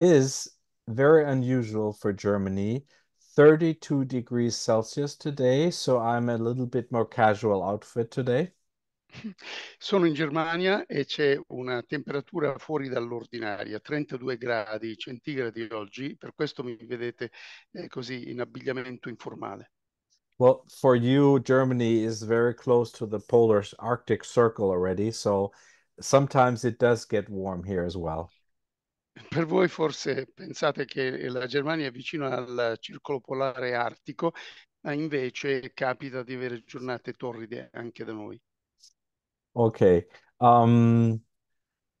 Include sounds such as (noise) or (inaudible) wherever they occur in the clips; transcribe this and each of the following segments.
is very unusual for Germany. 32 degrees Celsius today, so I'm a little bit more casual outfit today. (laughs) Sono in Germania e c'è una temperatura fuori dall'ordinaria, 32 gradi centigradi oggi, per questo mi vedete eh, così in abbigliamento informale. Well, for you, Germany is very close to the polar Arctic Circle already, so sometimes it does get warm here as well. per voi forse pensate che la Germania è vicino al circolo polare artico, ma invece capita di avere giornate torride anche da noi. Ok. Um,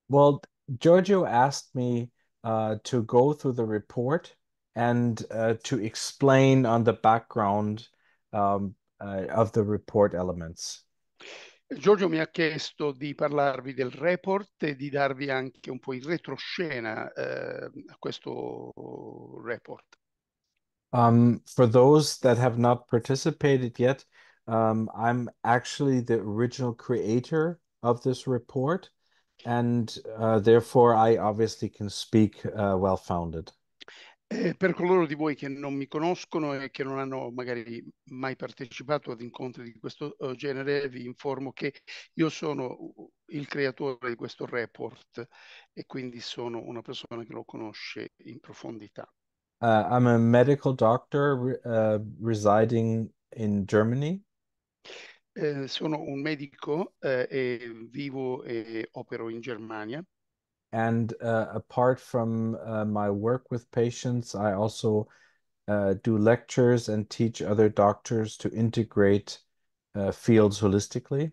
well, Giorgio asked me uh, to go through the report and uh, to explain on the background um, uh, of the report elements. Giorgio mi ha chiesto di parlarvi del report e di darvi anche un po' in retroscena eh, a questo report. Um, for those that have not participated yet, um, I'm actually the original creator of this report, and uh, therefore I obviously can speak uh, well founded. Eh, per coloro di voi che non mi conoscono e che non hanno magari mai partecipato ad incontri di questo eh, genere, vi informo che io sono il creatore di questo report e quindi sono una persona che lo conosce in profondità. Uh, I'm a medical doctor uh, residing in Germany. Eh, sono un medico eh, e vivo e opero in Germania. And uh, apart from uh, my work with patients, I also uh, do lectures and teach other doctors to integrate uh, fields holistically.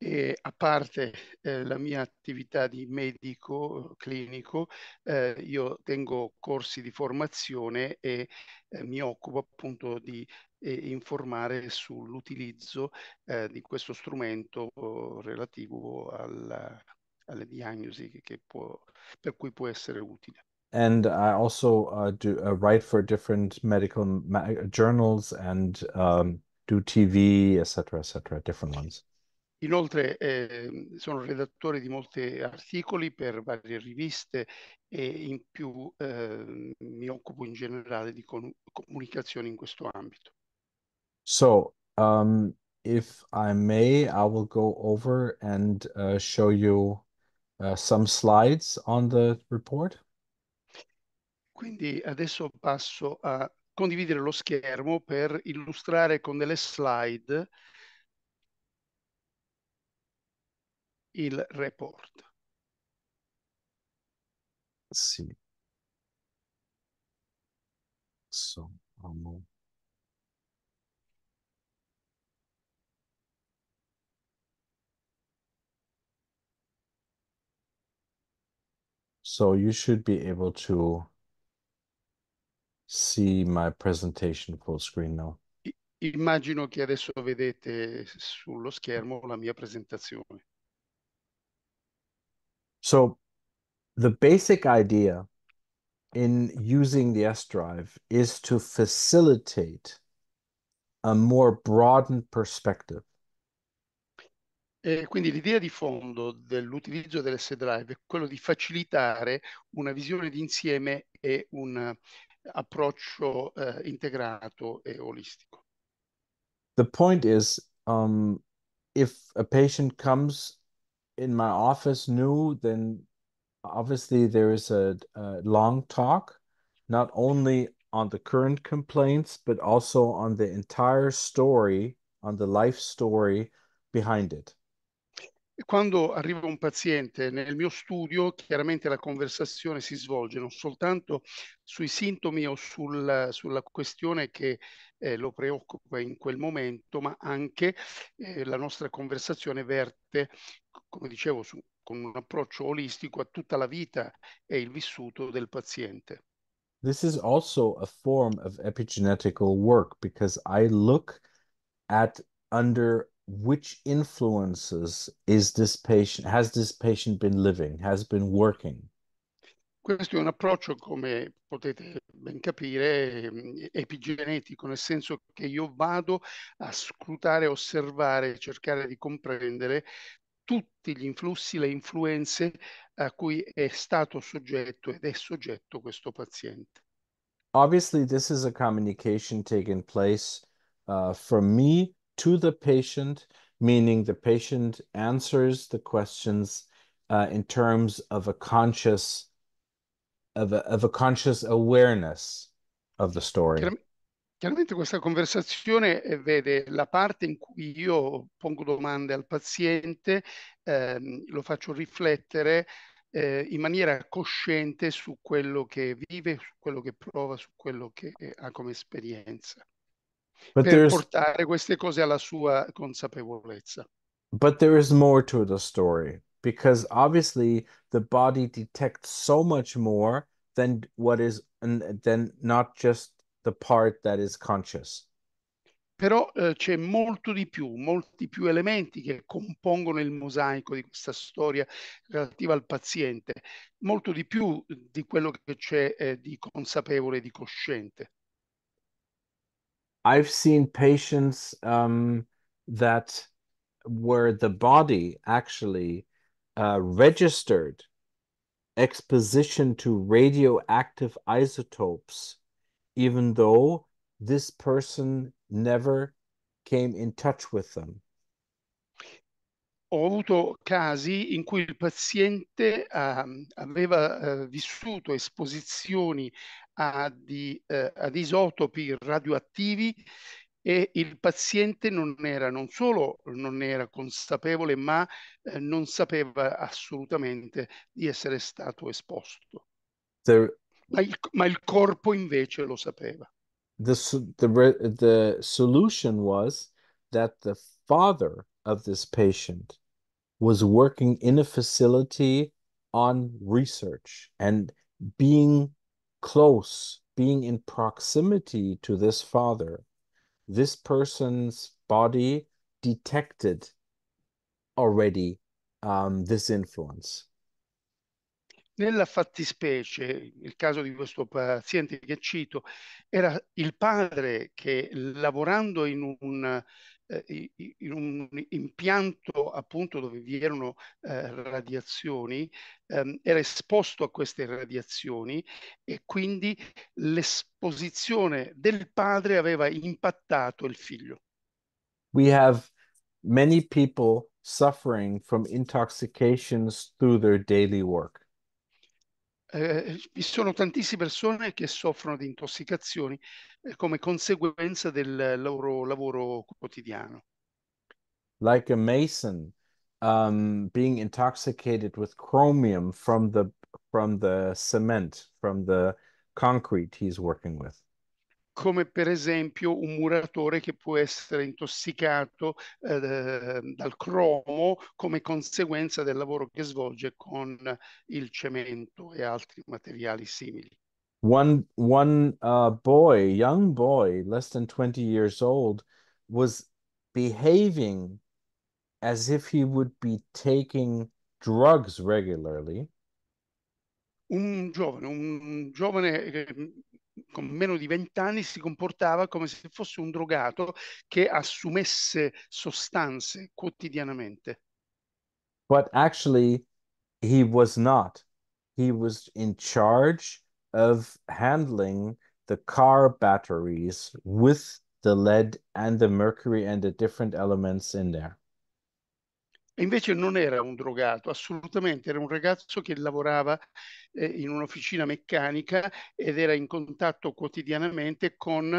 E a parte eh, la mia attività di medico clinico, eh, io tengo corsi di formazione e eh, mi occupo appunto di eh, informare sull'utilizzo eh, di questo strumento oh, relativo al alle diagnosi può, per cui può essere utile. And I also uh, do uh, write for different medical ma- journals and um, do TV, etc., etc., different ones. Inoltre eh, sono redattore di molti articoli per varie riviste e in più eh, mi occupo in generale di con- comunicazione in questo ambito. So, um, if I may, I will go over and uh, show you Uh, some slides on the report. Quindi adesso passo a condividere lo schermo per illustrare con delle slide il report. Sì. So, amo. So you should be able to see my presentation full screen now. Immagino che adesso vedete sullo schermo la mia presentazione. So the basic idea in using the S drive is to facilitate a more broadened perspective. E quindi l'idea di fondo dell'utilizzo dell'S-Drive è quello di facilitare una visione d'insieme e un eh, approccio eh, integrato e olistico. The point is, um, if a patient comes in my office new, then obviously there is a, a long talk, not only on the current complaints, but also on the entire story, on the life story behind it. Quando arriva un paziente nel mio studio, chiaramente la conversazione si svolge non soltanto sui sintomi o sulla, sulla questione che eh, lo preoccupa in quel momento, ma anche eh, la nostra conversazione verte, come dicevo, su, con un approccio olistico a tutta la vita e il vissuto del paziente. This is also a form of epigenetical work because I look at under which influences is this patient, has this patient been living, has been working? Questo è un approccio, come potete ben capire, mm, epigenetico, nel senso che io vado a scrutare, osservare, cercare di comprendere tutti gli influssi, le influenze a cui è stato soggetto ed è soggetto questo paziente. Obviously, this is a communication taking place uh, from me to the patient, meaning the patient answers the questions uh, in terms of a conscious of a, of a conscious awareness of the story. Chiaramente questa conversazione eh, vede la parte in cui io pongo domande al paziente, ehm, lo faccio riflettere eh, in maniera cosciente su quello che vive, su quello che prova, su quello che ha come esperienza. But per portare queste cose alla sua consapevolezza. But there is more to the story because obviously the body detects so much more than what is than not just the part that is conscious. Però eh, c'è molto di più, molti più elementi che compongono il mosaico di questa storia relativa al paziente, molto di più di quello che c'è eh, di consapevole, di cosciente. I've seen patients um, that where the body actually uh, registered exposition to radioactive isotopes, even though this person never came in touch with them. Ho avuto casi in cui il paziente uh, aveva uh, vissuto esposizioni ad, eh, ad isotopi radioattivi e il paziente non era non solo non era consapevole, ma eh, non sapeva assolutamente di essere stato esposto. The, ma, il, ma, il, corpo invece lo sapeva. The, the, the solution was that the father of this patient was working in a facility on research and being close, being in proximity to this father, this person's body detected already um, this influence. Nella fattispecie, il caso di questo paziente che cito, era il padre che lavorando in un eh, in un impianto appunto dove vi erano eh, radiazioni, ehm, era esposto a queste radiazioni e quindi l'esposizione del padre aveva impattato il figlio. We have many people suffering from intoxications through their daily work eh, vi sono tantissime persone che soffrono di intossicazioni eh, come conseguenza del loro lavoro quotidiano. Like a mason, um, being intoxicated with chromium from the, from the cement, from the concrete he's working with come per esempio un muratore che può essere intossicato eh, dal cromo come conseguenza del lavoro che svolge con il cemento e altri materiali simili. One, one uh, boy, young boy, less than 20 years old, was behaving as if he would be taking drugs regularly. un giovane, un giovane eh, con meno di si comportava come se fosse un drogato che assumesse sostanze quotidianamente. But actually he was not. He was in charge of handling the car batteries with the lead and the mercury and the different elements in there. E invece non era un drogato, assolutamente, era un ragazzo che lavorava eh, in un'officina meccanica ed era in contatto quotidianamente con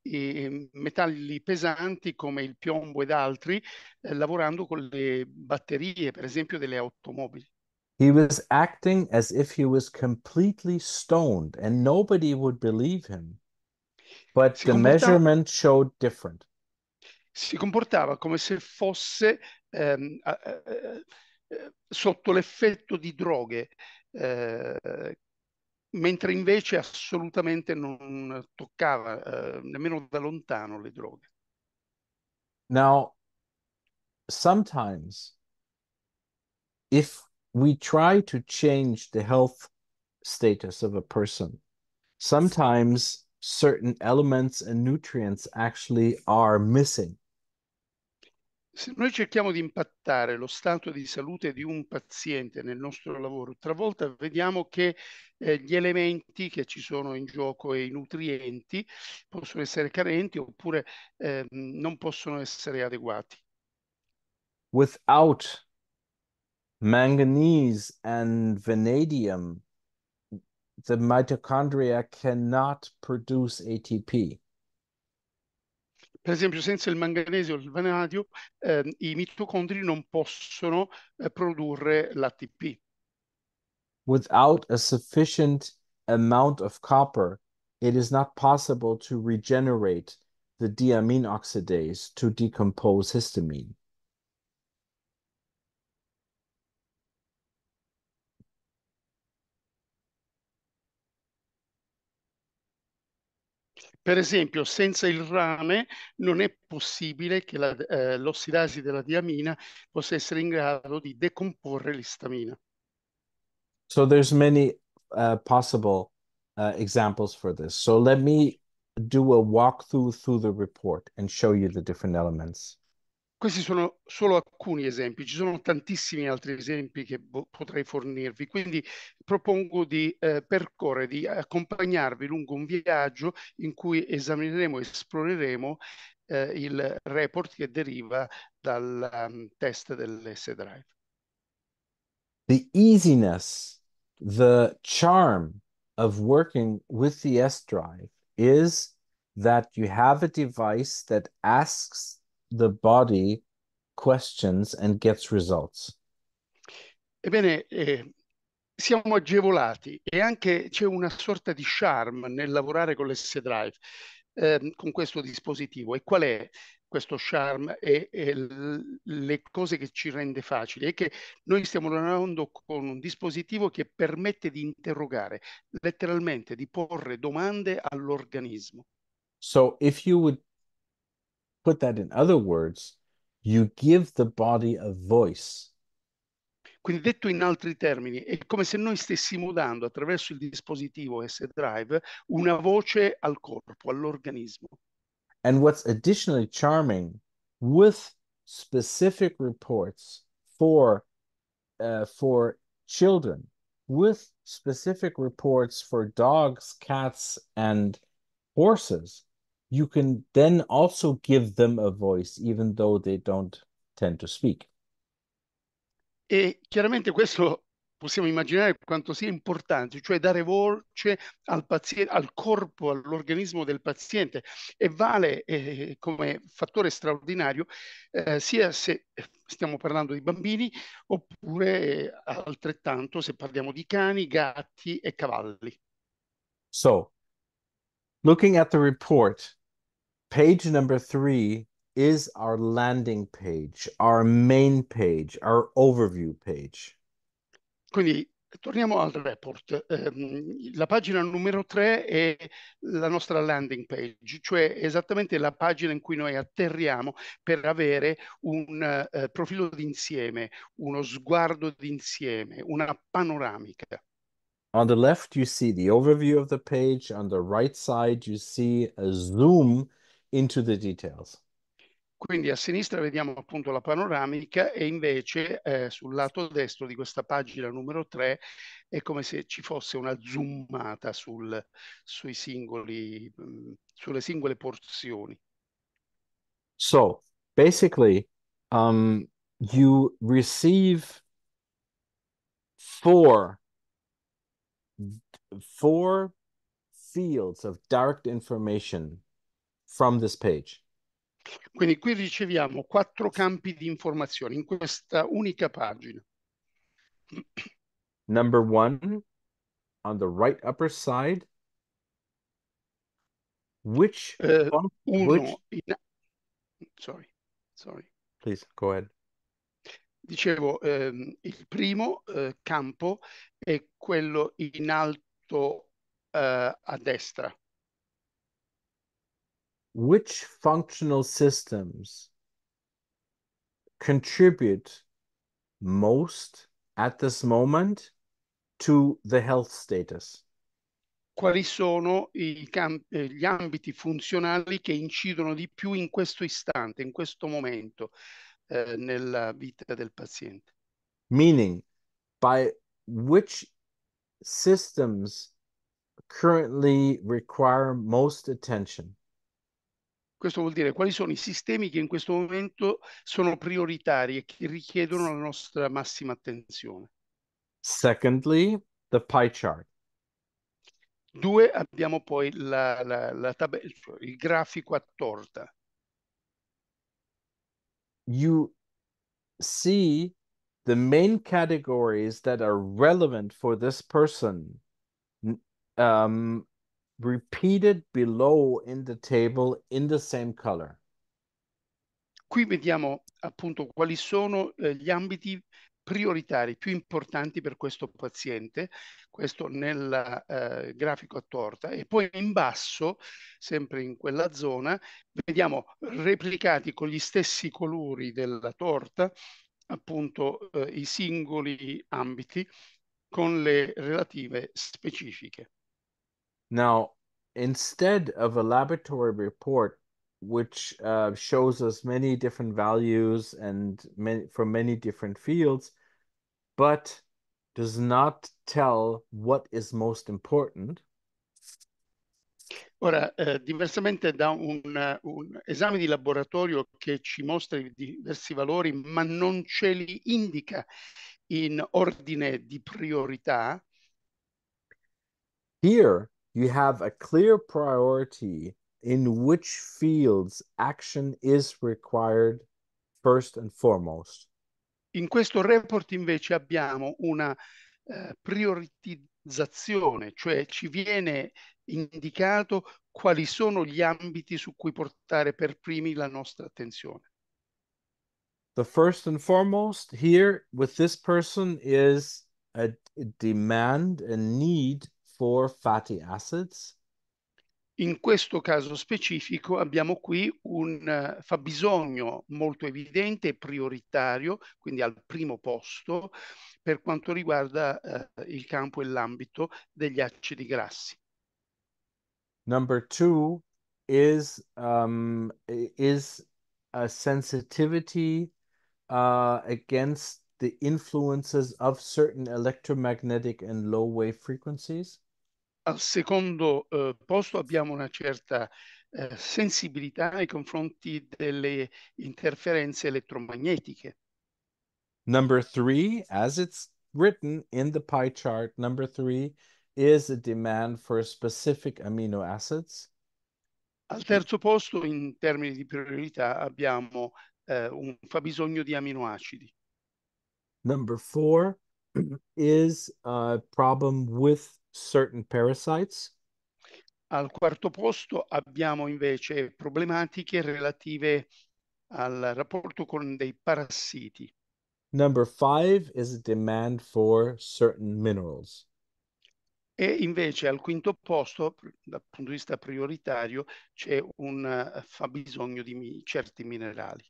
eh, metalli pesanti come il piombo ed altri, eh, lavorando con le batterie, per esempio, delle automobili. He was acting as if he was completely stoned and nobody would believe him. But si the comportava... measurement showed different. Si comportava come se fosse Ehm, eh, eh, sotto l'effetto di droghe, eh, mentre invece assolutamente non toccava eh, nemmeno da lontano le droghe. Now, sometimes if we try to change the health status of a person, sometimes certain elements and nutrients actually are missing. Se noi cerchiamo di impattare lo stato di salute di un paziente nel nostro lavoro, travolta vediamo che eh, gli elementi che ci sono in gioco e i nutrienti possono essere carenti oppure eh, non possono essere adeguati. Without manganese and vanadium, the mitochondria cannot produce ATP per esempio senza il manganese o il vanadio eh, i mitocondri non possono eh, produrre l'ATP. Without a sufficient amount of copper, it is not possible to regenerate the diamine oxidase to decompose histamine. Per esempio, senza il rame non è possibile che la, eh, l'ossidasi della diamina possa essere in grado di decomporre l'istamina. So there's many uh, possible uh, examples for this. So let me do a walkthrough through the report and show you the different elements. Questi sono solo alcuni esempi, ci sono tantissimi altri esempi che potrei fornirvi, quindi propongo di eh, percorrere, di accompagnarvi lungo un viaggio in cui esamineremo e esploreremo eh, il report che deriva dal um, test dell'S-Drive. The easiness, the charm of working with the S-Drive is that you have a device that asks the body questions and gets results. Ebbene, eh, siamo agevolati e anche c'è una sorta di charm nel lavorare con l'S-Drive, eh, con questo dispositivo. E qual è questo charm e, e le cose che ci rende facili? È che noi stiamo lavorando con un dispositivo che permette di interrogare, letteralmente di porre domande all'organismo. So if you would put that in other words, you give the body a voice. Quindi detto in altri termini, è come se noi stessimo dando attraverso il dispositivo S-Drive una voce al corpo, all'organismo. And what's additionally charming with specific reports for uh, for children, with specific reports for dogs, cats and horses you can then also give them a voice, even though they don't tend to speak. E chiaramente questo possiamo immaginare quanto sia importante, cioè dare voce al, paziente, al corpo, all'organismo del paziente e vale eh, come fattore straordinario eh, sia se stiamo parlando di bambini oppure eh, altrettanto se parliamo di cani, gatti e cavalli. So, looking at the report, page number three is our landing page, our main page, our overview page. Quindi torniamo al report. Um, la pagina numero tre è la nostra landing page, cioè esattamente la pagina in cui noi atterriamo per avere un uh, profilo d'insieme, uno sguardo d'insieme, una panoramica. On the left you see the overview of the page, on the right side you see a zoom into the details. Quindi a sinistra vediamo appunto la panoramica e invece eh, sul lato destro di questa pagina numero 3 è come se ci fosse una zoomata sul, singoli, mm, sulle singole porzioni. So basically um, you receive four, four fields of dark information from this page. Quindi qui riceviamo quattro campi di informazioni in questa unica pagina. Number one, on the right upper side, which, uh, uno, which... In... Sorry, sorry. Please, go ahead. Dicevo, ehm, il primo eh, campo è quello in alto eh, a destra. which functional systems contribute most at this moment to the health status? Quali sono i camp gli ambiti funzionali che incidono di più in questo istante, in questo momento, eh, nella vita del paziente? Meaning, by which systems currently require most attention? Questo vuol dire quali sono i sistemi che in questo momento sono prioritari e che richiedono la nostra massima attenzione. Secondly, the pie chart. Due, abbiamo poi la, la, la tab- il grafico a torta. You see the main categories that are relevant for this person um, repeated below in the table in the same color. Qui vediamo appunto quali sono eh, gli ambiti prioritari più importanti per questo paziente, questo nel eh, grafico a torta, e poi in basso, sempre in quella zona, vediamo replicati con gli stessi colori della torta appunto eh, i singoli ambiti con le relative specifiche. Now, instead of a laboratory report, which uh, shows us many different values and many, from many different fields, but does not tell what is most important. Ora, eh, diversamente da un, un, esame di laboratorio che ci mostra i diversi valori, ma non ce li indica in ordine di priorità. Here, you have a clear priority in which fields action is required first and foremost. In questo report invece abbiamo una eh, prioritizzazione, cioè ci viene indicato quali sono gli ambiti su cui portare per primi la nostra attenzione. The first and foremost here with this person is a demand, a need for fatty acids? In questo caso specifico abbiamo qui un eh, fabbisogno molto evidente e prioritario, quindi al primo posto, per quanto riguarda uh, il campo e l'ambito degli acidi grassi. Number two is, um, is a sensitivity uh, against the influences of certain electromagnetic and low wave frequencies. Al secondo eh, posto abbiamo una certa eh, sensibilità nei confronti delle interferenze elettromagnetiche. Number three, as it's written in the pie chart, number three is a demand for specific amino acids. Al terzo posto, in termini di priorità, abbiamo eh, un fabbisogno di aminoacidi. Number four is a uh, problem with certain parasites? Al quarto posto abbiamo invece problematiche relative al rapporto con dei parassiti. Number five is a demand for certain minerals. E invece al quinto posto, dal punto di vista prioritario, c'è un eh, fabbisogno di certi minerali.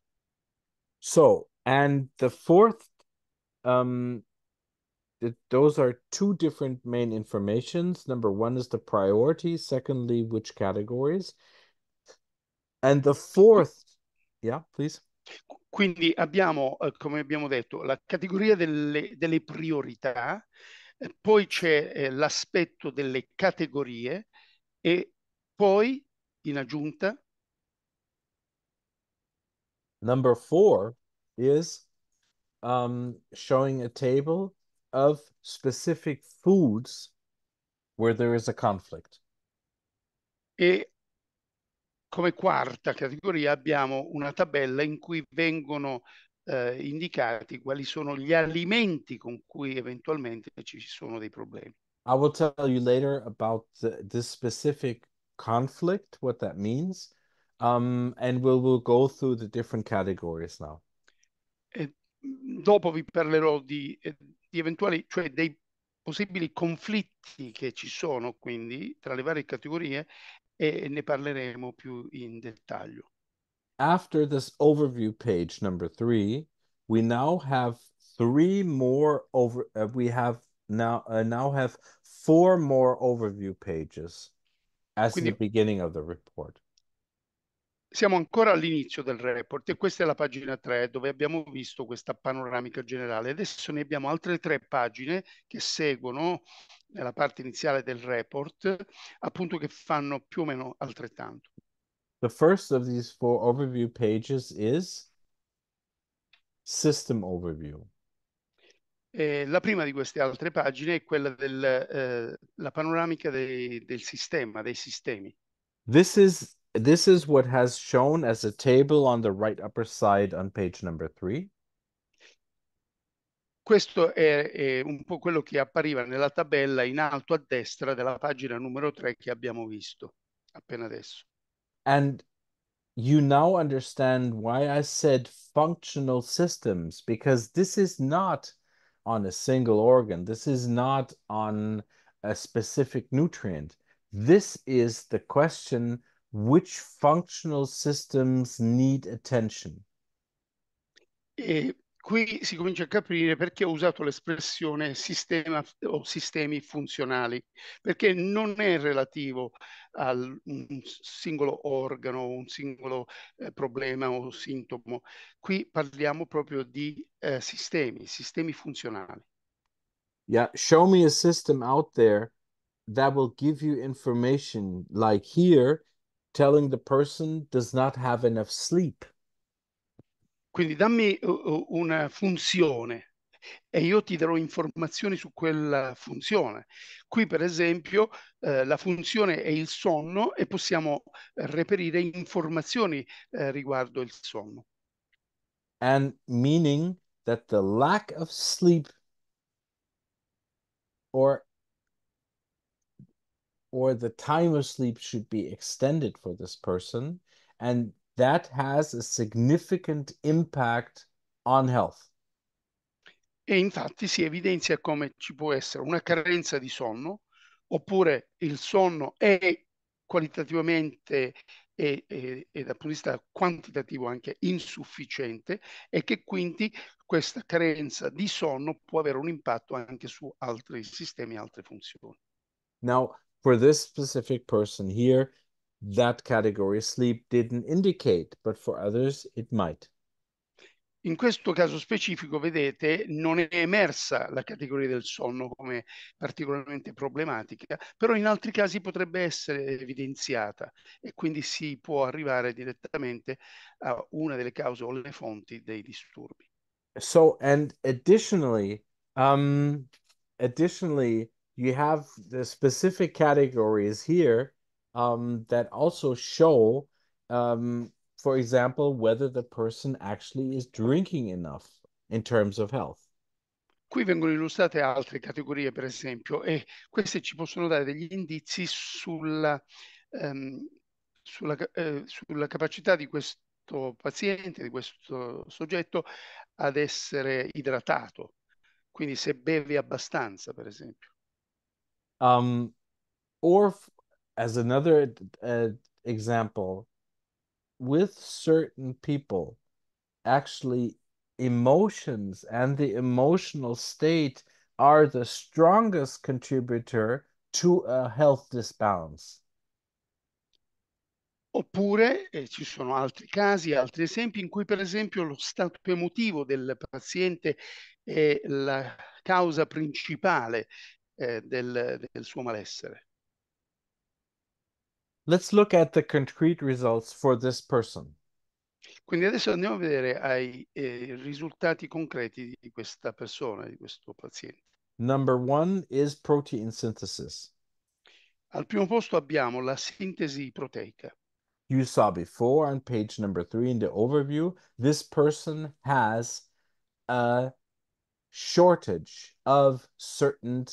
So, and the fourth um, that those are two different main informations. Number one is the priority. Secondly, which categories. And the fourth, yeah, please. Quindi abbiamo, eh, come abbiamo detto, la categoria delle, delle priorità, poi c'è eh, l'aspetto delle categorie e poi in aggiunta. Number four is um, showing a table of specific foods where there is a conflict. E come quarta categoria abbiamo una tabella in cui vengono eh, indicati quali sono gli alimenti con cui eventualmente ci sono dei problemi. I will tell you later about the, this specific conflict, what that means, um, and we'll, we'll go through the different categories now. E dopo vi parlerò di, eh, di eventuali, cioè dei possibili conflitti che ci sono quindi tra le varie categorie e ne parleremo più in dettaglio. After this overview page number three, we now have three more over, uh, we have now, uh, now have four more overview pages as quindi, the beginning of the report siamo ancora all'inizio del report e questa è la pagina 3 dove abbiamo visto questa panoramica generale. Adesso ne abbiamo altre tre pagine che seguono nella parte iniziale del report, appunto che fanno più o meno altrettanto. The first of these four overview pages is System Overview. Eh, la prima di queste altre pagine è quella della eh, panoramica dei, del sistema, dei sistemi. This is this is what has shown as a table on the right upper side on page number three. Questo è, è, un po' quello che appariva nella tabella in alto a destra della pagina numero 3 che abbiamo visto appena adesso. And you now understand why I said functional systems, because this is not on a single organ, this is not on a specific nutrient. This is the question which functional systems need attention? E qui si comincia a capire perché ho usato l'espressione sistema o sistemi funzionali, perché non è relativo a un singolo organo, un singolo eh, problema o sintomo. Qui parliamo proprio di eh, sistemi, sistemi funzionali. Yeah, show me a system out there that will give you information like here telling the person does not have enough sleep. Quindi dammi una funzione e io ti darò informazioni su quella funzione. Qui per esempio eh, la funzione è il sonno e possiamo reperire informazioni eh, riguardo il sonno. And meaning that the lack of sleep or or the time of sleep should be extended for this person. And that has a significant impact on health. E infatti si evidenzia come ci può essere una carenza di sonno oppure il sonno è qualitativamente e, e, e, dal punto di vista quantitativo anche insufficiente e che quindi questa carenza di sonno può avere un impatto anche su altri sistemi e altre funzioni. Now, for this specific person here, that category sleep didn't indicate, but for others it might. In questo caso specifico, vedete, non è emersa la categoria del sonno come particolarmente problematica, però in altri casi potrebbe essere evidenziata e quindi si può arrivare direttamente a una delle cause o le fonti dei disturbi. So, and additionally, um, additionally, you have the specific categories here um, that also show, um, for example, whether the person actually is drinking enough in terms of health. Qui vengono illustrate altre categorie, per esempio, e queste ci possono dare degli indizi ehm, sulla, um, sulla, eh, sulla capacità di questo paziente, di questo soggetto, ad essere idratato. Quindi se beve abbastanza, per esempio. Um, or f- as another uh, example, with certain people, actually emotions and the emotional state are the strongest contributor to a health disbalance. Oppure eh, ci sono altri casi, altri esempi in cui per esempio lo stato emotivo del paziente è la causa principale eh, del, del suo malessere. Let's look at the concrete results for this person. Quindi adesso andiamo a vedere ai eh, risultati concreti di questa persona, di questo paziente. Number one is protein synthesis. Al primo posto abbiamo la sintesi proteica. You saw before on page number three in the overview, this person has a shortage of certain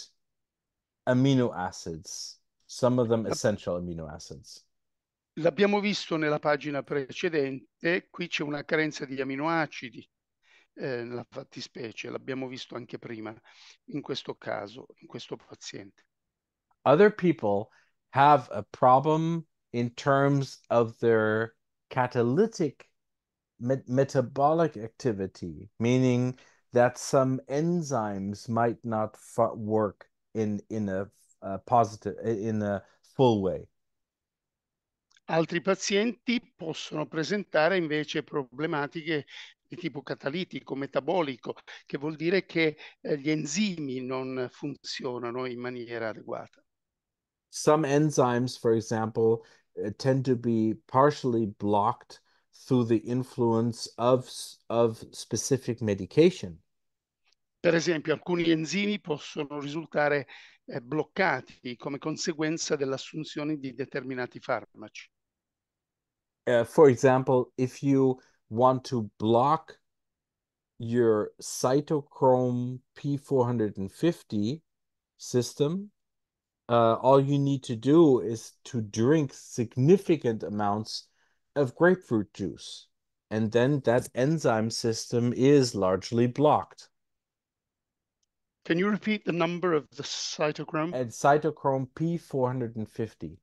amino acids, some of them essential amino acids. L'abbiamo visto nella pagina precedente, qui c'è una carenza di aminoacidi eh, nella fattispecie, l'abbiamo visto anche prima in questo caso, in questo paziente. Other people have a problem in terms of their catalytic met metabolic activity, meaning that some enzymes might not work in in a, a positive in a full way. Altri pazienti possono presentare invece problematiche di tipo catalitico, metabolico, che vuol dire che eh, gli enzimi non funzionano in maniera adeguata. Some enzymes, for example, uh, tend to be partially blocked through the influence of, of specific medication. Per esempio, alcuni enzimi possono risultare eh, bloccati come conseguenza dell'assunzione di determinati farmaci. Uh, for example, if you want to block your cytochrome P450 system, uh, all you need to do is to drink significant amounts of grapefruit juice. And then that enzyme system is largely blocked. Can you repeat the number of the cytochrome? È cytochrome P450.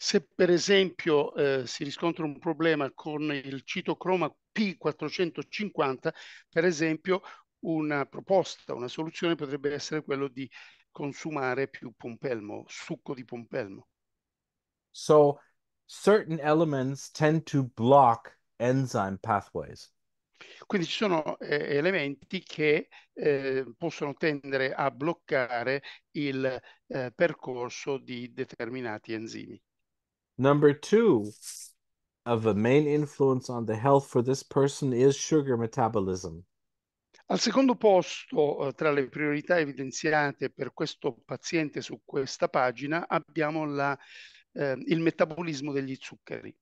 Se per esempio eh, si riscontra un problema con il citocroma P450, per esempio una proposta, una soluzione potrebbe essere quello di consumare più pompelmo, succo di pompelmo. So certain elements tend to block enzyme pathways. Quindi ci sono eh, elementi che eh, possono tendere a bloccare il eh, percorso di determinati enzimi. Number two of a main influence on the health for this person is sugar metabolism. Al secondo posto eh, tra le priorità evidenziate per questo paziente su questa pagina abbiamo la, eh, il metabolismo degli zuccheri.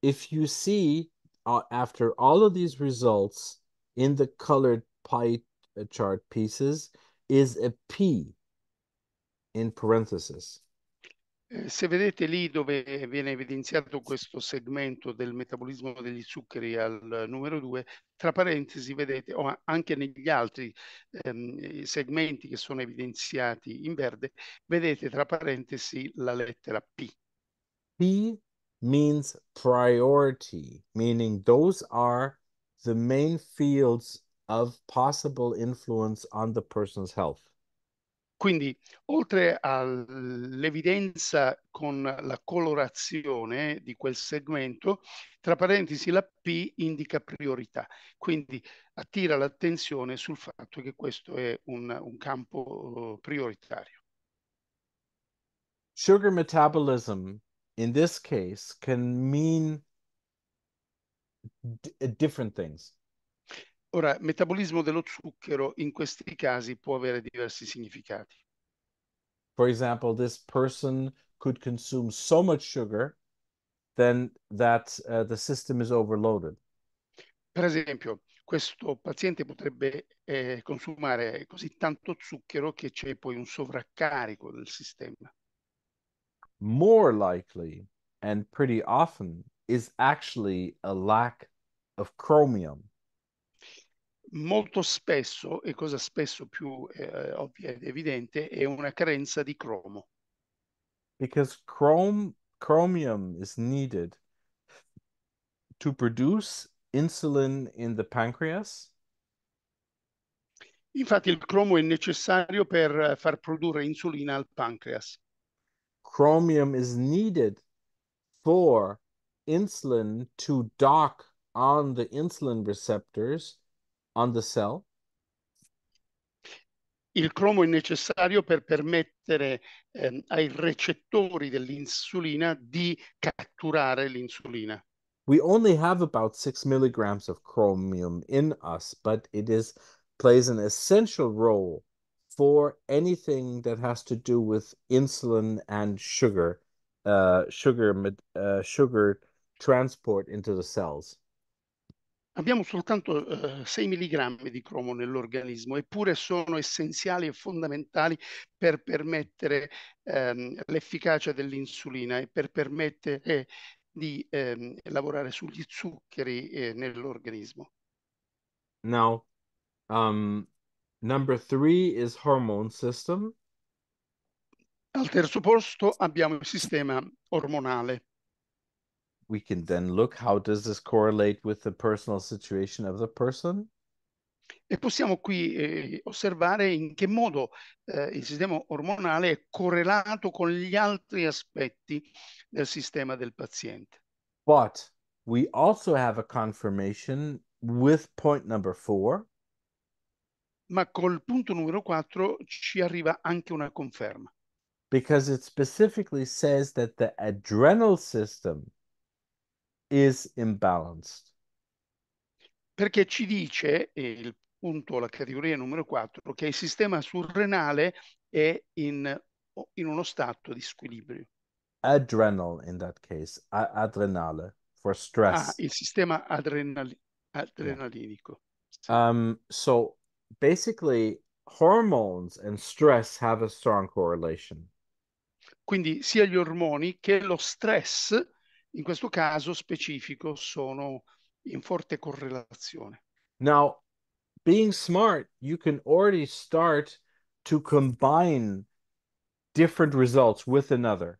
If you see Uh, after all of these results in the colored pie uh, chart pieces is a P in parenthesis. Eh, se vedete lì dove viene evidenziato questo segmento del metabolismo degli zuccheri al eh, numero 2, tra parentesi vedete, o anche negli altri ehm, segmenti che sono evidenziati in verde, vedete tra parentesi la lettera P. P means priority, meaning those are the main fields of possible influence on the person's health. Quindi, oltre all'evidenza con la colorazione di quel segmento, tra parentesi la P indica priorità, quindi attira l'attenzione sul fatto che questo è un, un campo uh, prioritario. Sugar metabolism in this case can mean uh, different things. Ora, metabolismo dello zucchero in questi casi può avere diversi significati. For example, this person could consume so much sugar then that uh, the system is overloaded. Per esempio, questo paziente potrebbe eh, consumare così tanto zucchero che c'è poi un sovraccarico del sistema more likely and pretty often is actually a lack of chromium. Molto spesso, e cosa spesso più eh, ovvia ed evidente, è una carenza di cromo. Because chrome, chromium is needed to produce insulin in the pancreas. Infatti il cromo è necessario per eh, far produrre insulina al pancreas chromium is needed for insulin to dock on the insulin receptors on the cell? Il cromo è necessario per permettere ehm, ai recettori dell'insulina di catturare l'insulina. We only have about 6 milligrams of chromium in us, but it is plays an essential role for anything that has to do with insulin and sugar, uh, sugar, uh, sugar transport into the cells. Abbiamo soltanto uh, 6 mg di cromo nell'organismo, eppure sono essenziali e fondamentali per permettere um, l'efficacia dell'insulina e per permettere di um, lavorare sugli zuccheri eh, nell'organismo. Now, um, Number three is hormone system. Al terzo posto abbiamo il sistema ormonale. We can then look how does this correlate with the personal situation of the person. E possiamo qui eh, osservare in che modo eh, il sistema ormonale è correlato con gli altri aspetti del sistema del paziente. But we also have a confirmation with point number four. ma col punto numero 4 ci arriva anche una conferma. Because it specifically says that the adrenal system is imbalanced. Perché ci dice, il punto, la categoria numero 4, che il sistema surrenale è in, in uno stato di squilibrio. Adrenal in that case, adrenale, for stress. Ah, il sistema adrenali adrenalinico. Um, so basically hormones and stress have a strong correlation. Quindi sia gli ormoni che lo stress, in questo caso specifico, sono in forte correlazione. Now, being smart, you can already start to combine different results with another.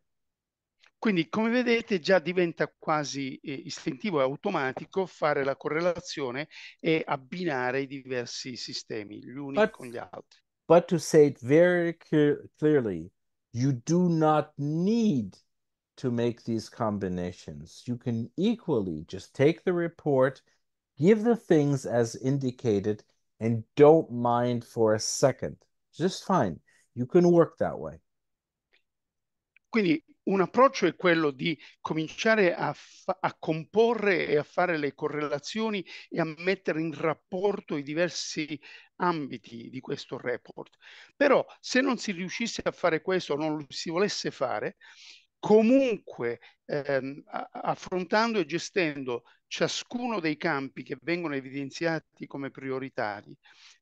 Quindi, come vedete, già diventa quasi eh, istintivo e automatico fare la correlazione e abbinare i diversi sistemi, gli uni but, con gli altri. But to say it very clearly, you do not need to make these combinations. You can equally just take the report, give the things as indicated, and don't mind for a second. Just fine. You can work that way. Quindi un approccio è quello di cominciare a, fa- a, comporre e a fare le correlazioni e a mettere in rapporto i diversi ambiti di questo report. Però se non si riuscisse a fare questo, non lo si volesse fare, comunque ehm, affrontando e gestendo ciascuno dei campi che vengono evidenziati come prioritari,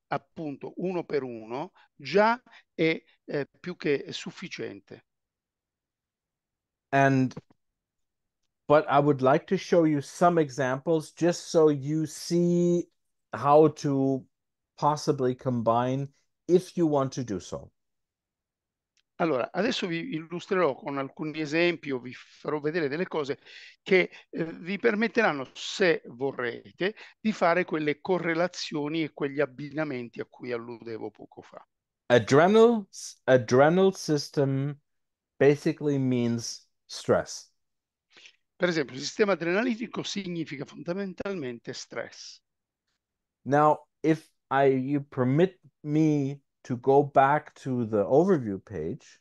appunto uno per uno, già è eh, più che sufficiente. and but I would like to show you some examples just so you see how to possibly combine if you want to do so. Allora, adesso vi illustrerò con alcuni esempi o vi farò vedere delle cose che eh, vi permetteranno, se vorrete, di fare quelle correlazioni e quegli abbinamenti a cui alludevo poco fa. Adrenal, adrenal system basically means stress? Per esempio, il sistema adrenalitico significa fondamentalmente stress. Now, if I you permit me to go back to the overview page.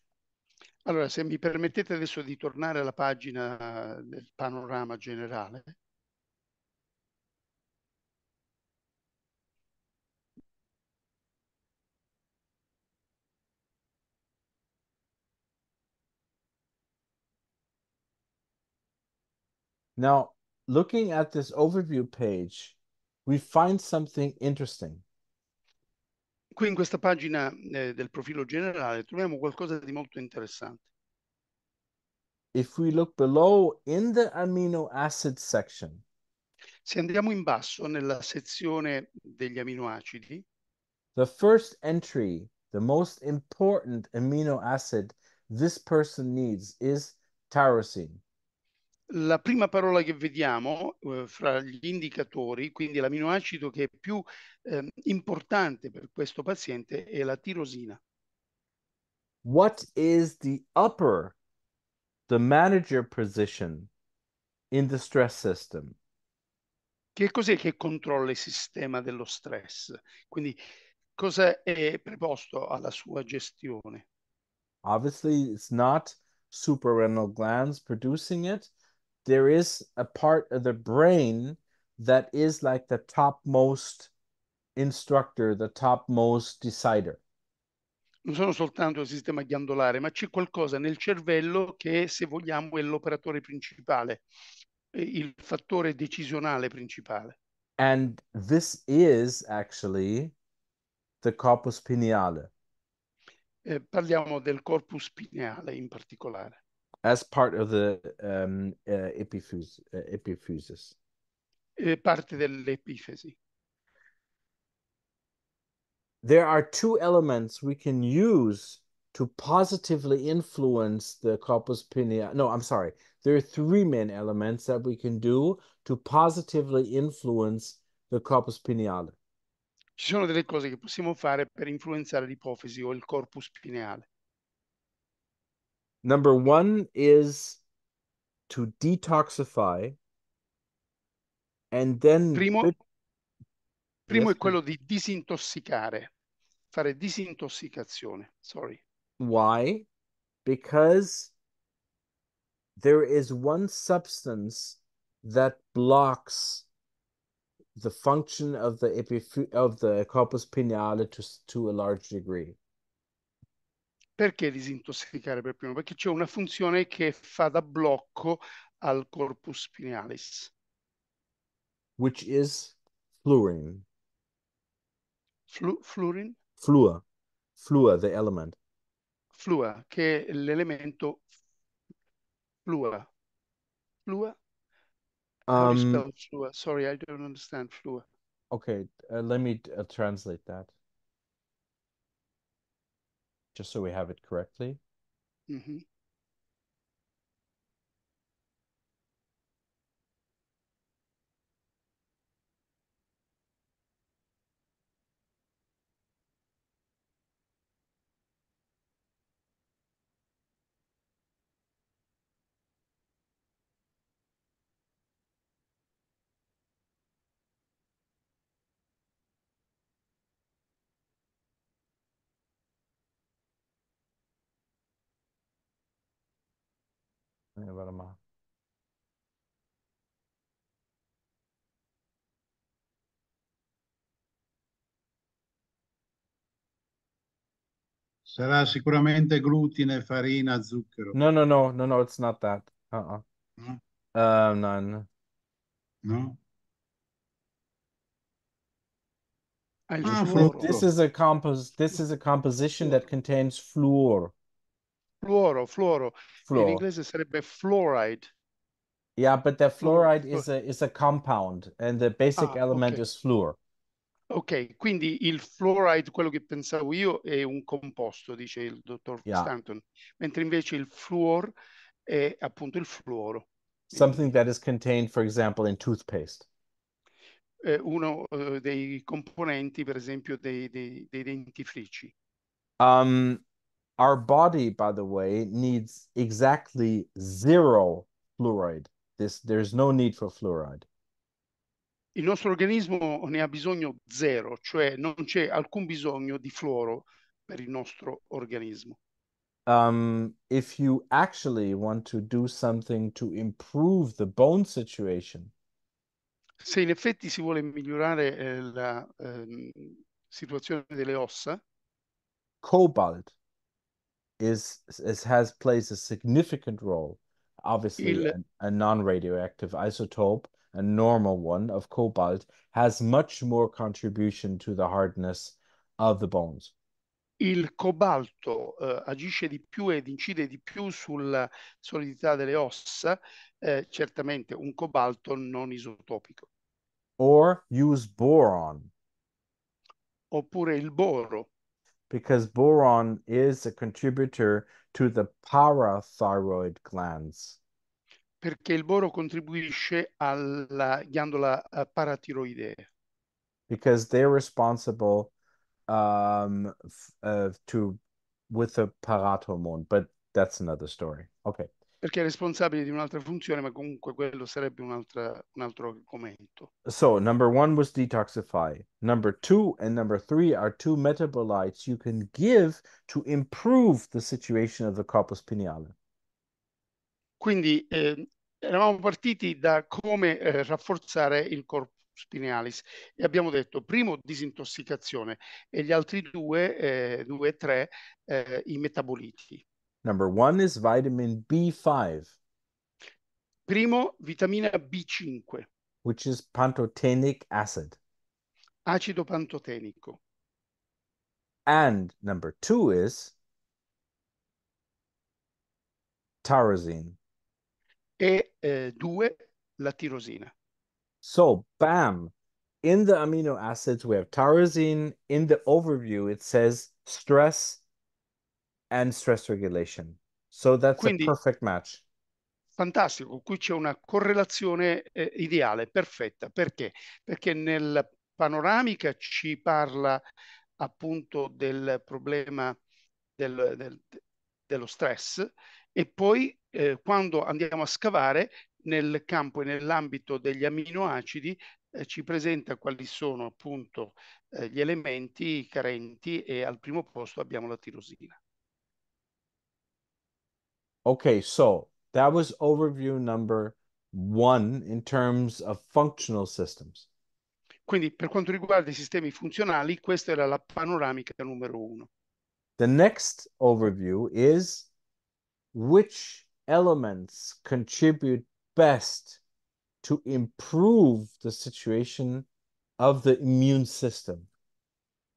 Allora, se mi permettete adesso di tornare alla pagina del panorama generale. Now, looking at this overview page, we find something interesting. Qui in questa pagina eh, del profilo generale troviamo qualcosa di molto interessante. If we look below in the amino acid section, Se andiamo in basso nella sezione degli aminoacidi, the first entry, the most important amino acid this person needs is tyrosine. la prima parola che vediamo eh, fra gli indicatori, quindi l'aminoacido che è più eh, importante per questo paziente è la tirosina. What is the upper, the manager position in the stress system? Che cos'è che controlla il sistema dello stress? Quindi cosa è preposto alla sua gestione? Obviously it's not suprarenal glands producing it. there is a part of the brain that is like the topmost instructor, the topmost decider. Non sono soltanto il sistema ghiandolare, ma c'è qualcosa nel cervello che, se vogliamo, è l'operatore principale, il fattore decisionale principale. And this is actually the corpus pineale. Eh, parliamo del corpus pineale in particolare as part of the um, uh, epiphyse, uh, epiphysis? Eh, parte dell'epifisi. There are two elements we can use to positively influence the corpus pinea. No, I'm sorry. There are three main elements that we can do to positively influence the corpus pineale. Ci sono delle cose che possiamo fare per influenzare l'ipofisi o il corpus pineale. Number one is to detoxify and then primo, primo yes, è quello di disintossicare, fare disintossicazione. Sorry. Why? Because there is one substance that blocks the function of the epiphy- of the corpus pineale to, to a large degree. Perché disintossicare per primo? Perché c'è una funzione che fa da blocco al corpus spinalis. Which is fluorine. Flu fluorine? Fluor. Fluor, the element. Fluor, che è l'elemento fluor. Fluor? Um, flua? Sorry, I don't understand fluor. Okay, uh, let me uh, translate that. just so we have it correctly. Mm -hmm. Ner varma. Sarà sicuramente glutine, farina, zucchero. No, no, no, no, no, it's not that. Uh-uh. No? Uh, none. No? Ah, This is a compos this is a composition that contains fluor. Fluoro, fluoro. fluoro. In inglese sarebbe fluoride. Yeah, but the fluoride is a, is a compound and the basic ah, element okay. is fluor. Ok, quindi il fluoride, quello che pensavo io, è un composto, dice il dottor yeah. Stanton, mentre invece il fluor è appunto il fluoro. Something that is contained, for example, in toothpaste. Eh, uno eh, dei componenti, per esempio, dei, dei, dei dentifrici. Um, Our body, by the way, needs exactly zero fluoride. This, there's no need for fluoride. Il nostro organismo ne ha bisogno zero, cioè non c'è alcun bisogno di fluoro per il nostro organismo. Um, if you actually want to do something to improve the bone situation. Se in effetti si vuole migliorare eh, la eh, situazione delle ossa. Cobalt is, is has plays a significant role, obviously a, a non-radioactive isotope, a normal one of cobalt, has much more contribution to the hardness of the bones. il cobalto eh, agisce di più ed incide di più sulla solidità delle ossa, eh, certamente un cobalto non isotopico. Or use boron. Oppure il boro because boron is a contributor to the parathyroid glands. Perché il boro contribuisce alla ghiandola eh, paratiroidea. Because they're responsible um, uh, to with the parathormone, but that's another story. Okay. perché è responsabile di un'altra funzione, ma comunque quello sarebbe un, un altro argomento. So, number one was detoxify. Number two and number three are two metabolites you can give to improve the situation of the corpus pineale. Quindi eh, eravamo partiti da come eh, rafforzare il corpus pinealis e abbiamo detto primo disintossicazione e gli altri due, eh, due e tre, eh, i metaboliti. Number one is vitamin B5. Primo, vitamina B5. Which is pantotenic acid. Acido pantotenico. And number two is tyrosine. E eh, due, la tirosina. So, bam, in the amino acids, we have tyrosine. In the overview, it says stress and stress regulation. So that's Quindi, a perfect match. Fantastico, qui c'è una correlazione eh, ideale, perfetta. Perché? Perché nella panoramica ci parla appunto del problema del, del, dello stress e poi eh, quando andiamo a scavare nel campo e nell'ambito degli aminoacidi eh, ci presenta quali sono appunto eh, gli elementi carenti e al primo posto abbiamo la tirosina. Okay, so that was overview number one in terms of functional systems. Quindi per quanto riguarda i sistemi funzionali, questa era la panoramica numero uno. The next overview is which elements contribute best to improve the situation of the immune system.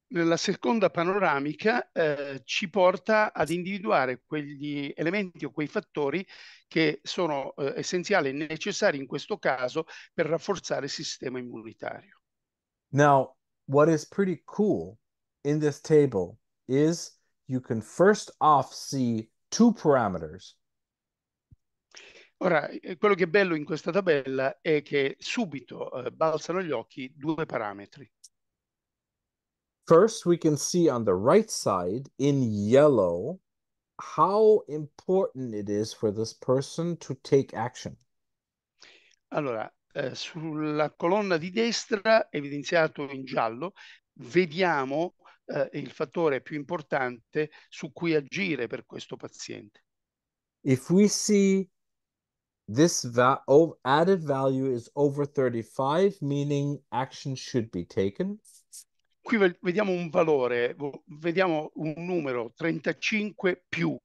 nella seconda panoramica eh, ci porta ad individuare quegli elementi o quei fattori che sono eh, essenziali e necessari in questo caso per rafforzare il sistema immunitario. Now, what is pretty cool in this table is you can first off see two parameters. Ora, eh, quello che è bello in questa tabella è che subito eh, balzano gli occhi due parametri. First, we can see on the right side in yellow how important it is for this person to take action. Allora, eh, sulla colonna di destra, evidenziato in giallo, vediamo eh, il fattore più importante su cui agire per questo paziente. If we see this va added value is over 35, meaning action should be taken. Qui vediamo un valore, vediamo un numero 35 più.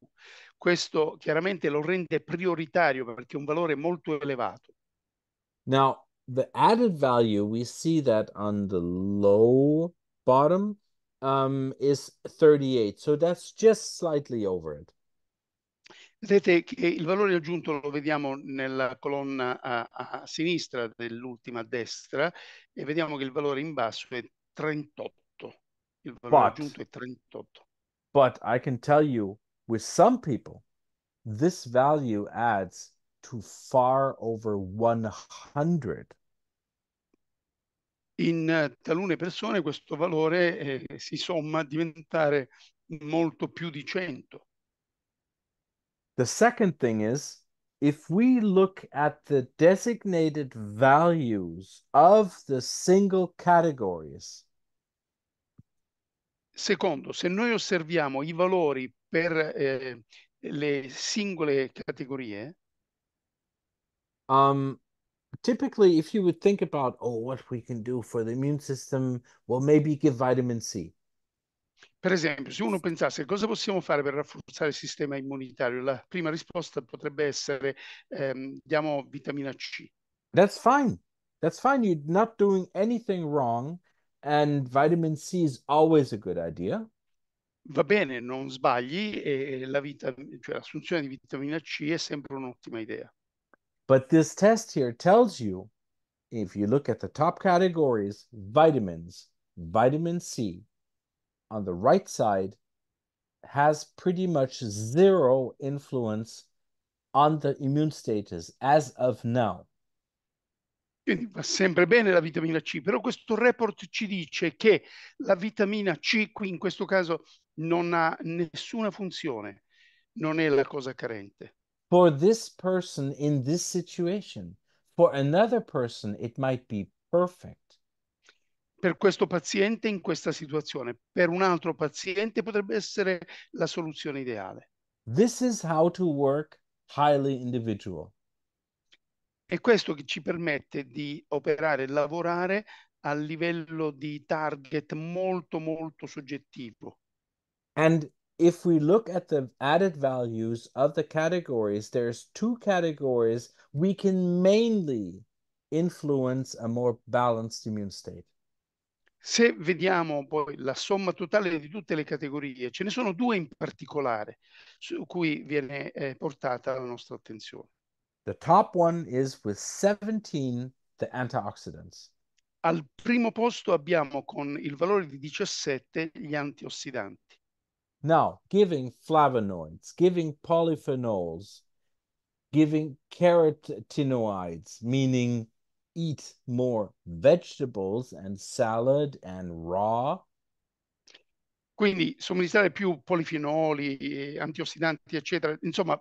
Questo chiaramente lo rende prioritario perché è un valore molto elevato. Now, the added value we see that on the low bottom um, is 38, so that's just slightly over it. Vedete che il valore aggiunto lo vediamo nella colonna a, a sinistra dell'ultima destra e vediamo che il valore in basso è 38. Il valore aggiunto è 38. But I can tell you, with some people, this value adds to far over 100. In talune persone questo valore eh, si somma a diventare molto più di 100. The second thing is if we look at the designated values of the single categories. Secondo, se noi osserviamo i valori per eh, le singole categorie. Um, typically, if you would think about, oh, what we can do for the immune system, well, maybe give vitamin C. Per esempio, se uno pensasse cosa possiamo fare per rafforzare il sistema immunitario, la prima risposta potrebbe essere ehm, diamo vitamina C. That's fine. That's fine. You're not doing anything wrong. And vitamin C is always a good idea. Va bene, non sbagli, e la vita, cioè l'assunzione di vitamina C è sempre un'ottima idea. But this test here tells you, if you look at the top categories, vitamins, vitamin C, on the right side has pretty much zero influence on the immune status as of now. Quindi va sempre bene la vitamina C, però questo report ci dice che la vitamina C, qui in questo caso, non ha nessuna funzione, non è la cosa carente. For this person in this situation, for another person it might be perfect. per questo paziente in questa situazione, per un altro paziente potrebbe essere la soluzione ideale. This is how to work highly individual. È questo che ci permette di operare, e lavorare a livello di target molto molto soggettivo. And if we look at the added values of the categories, there's two categories we can mainly influence a more balanced immune state. Se vediamo poi la somma totale di tutte le categorie, ce ne sono due in particolare su cui viene eh, portata la nostra attenzione. The top one is with 17 the antioxidants. Al primo posto abbiamo con il valore di 17 gli antiossidanti. Now, giving flavonoids, giving polyphenols, giving carotenoids, meaning eat more vegetables and salad and raw. Quindi somministrare più polifenoli, eh, antiossidanti, eccetera. Insomma,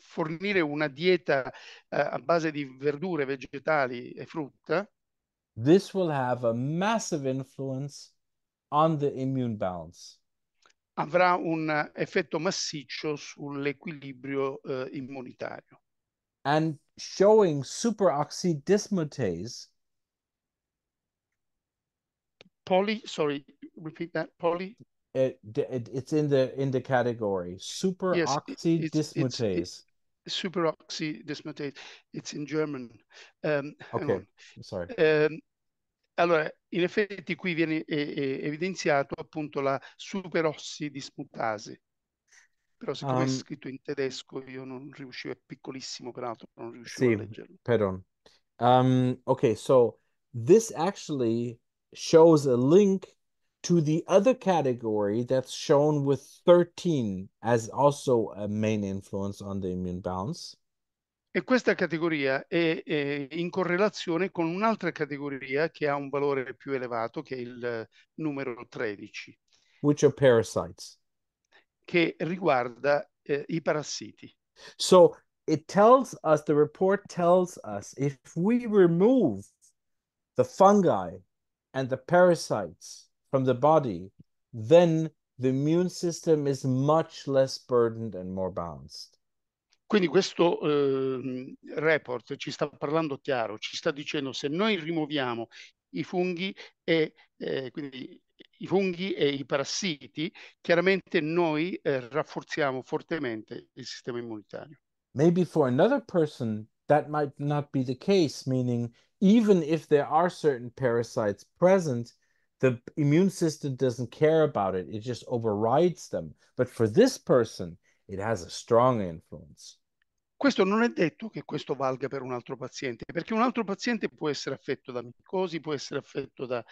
fornire una dieta uh, a base di verdure, vegetali e frutta. This will have a massive influence on the immune balance. Avrà un eh, effetto massiccio sull'equilibrio uh, immunitario. And showing dismutase. Poly, sorry, repeat that. Poly. It, it, it's in the in the category superoxydismutase. Yes, dismutase. It's in German. Um, ok, sorry. Um, allora, in effetti qui viene eh, eh evidenziato appunto la superossidismutase, però siccome um, è uhm scritto in tedesco io non riuscivo, è piccolissimo peraltro, non riuscivo sì, a leggerlo. Pardon. Um, ok, so this actually shows a link to the other category that's shown with 13 as also a main influence on the immune balance. E questa categoria è, è, in correlazione con un'altra categoria che ha un valore più elevato, che è il numero 13. Which are parasites che riguarda eh, i parassiti. So it tells us, the report tells us, if we remove the fungi and the parasites from the body, then the immune system is much less burdened and more balanced. Quindi questo eh, report ci sta parlando chiaro, ci sta dicendo se noi rimuoviamo i funghi e eh, quindi i funghi e i parassiti, chiaramente noi eh, rafforziamo fortemente il sistema immunitario. Maybe for another person that might not be the case, meaning even if there are certain parasites present, the immune system doesn't care about it, it just overrides them. But for this person, it has a strong influence. Questo non è detto che questo valga per un altro paziente, perché un altro paziente può essere affetto da micosi, può essere affetto da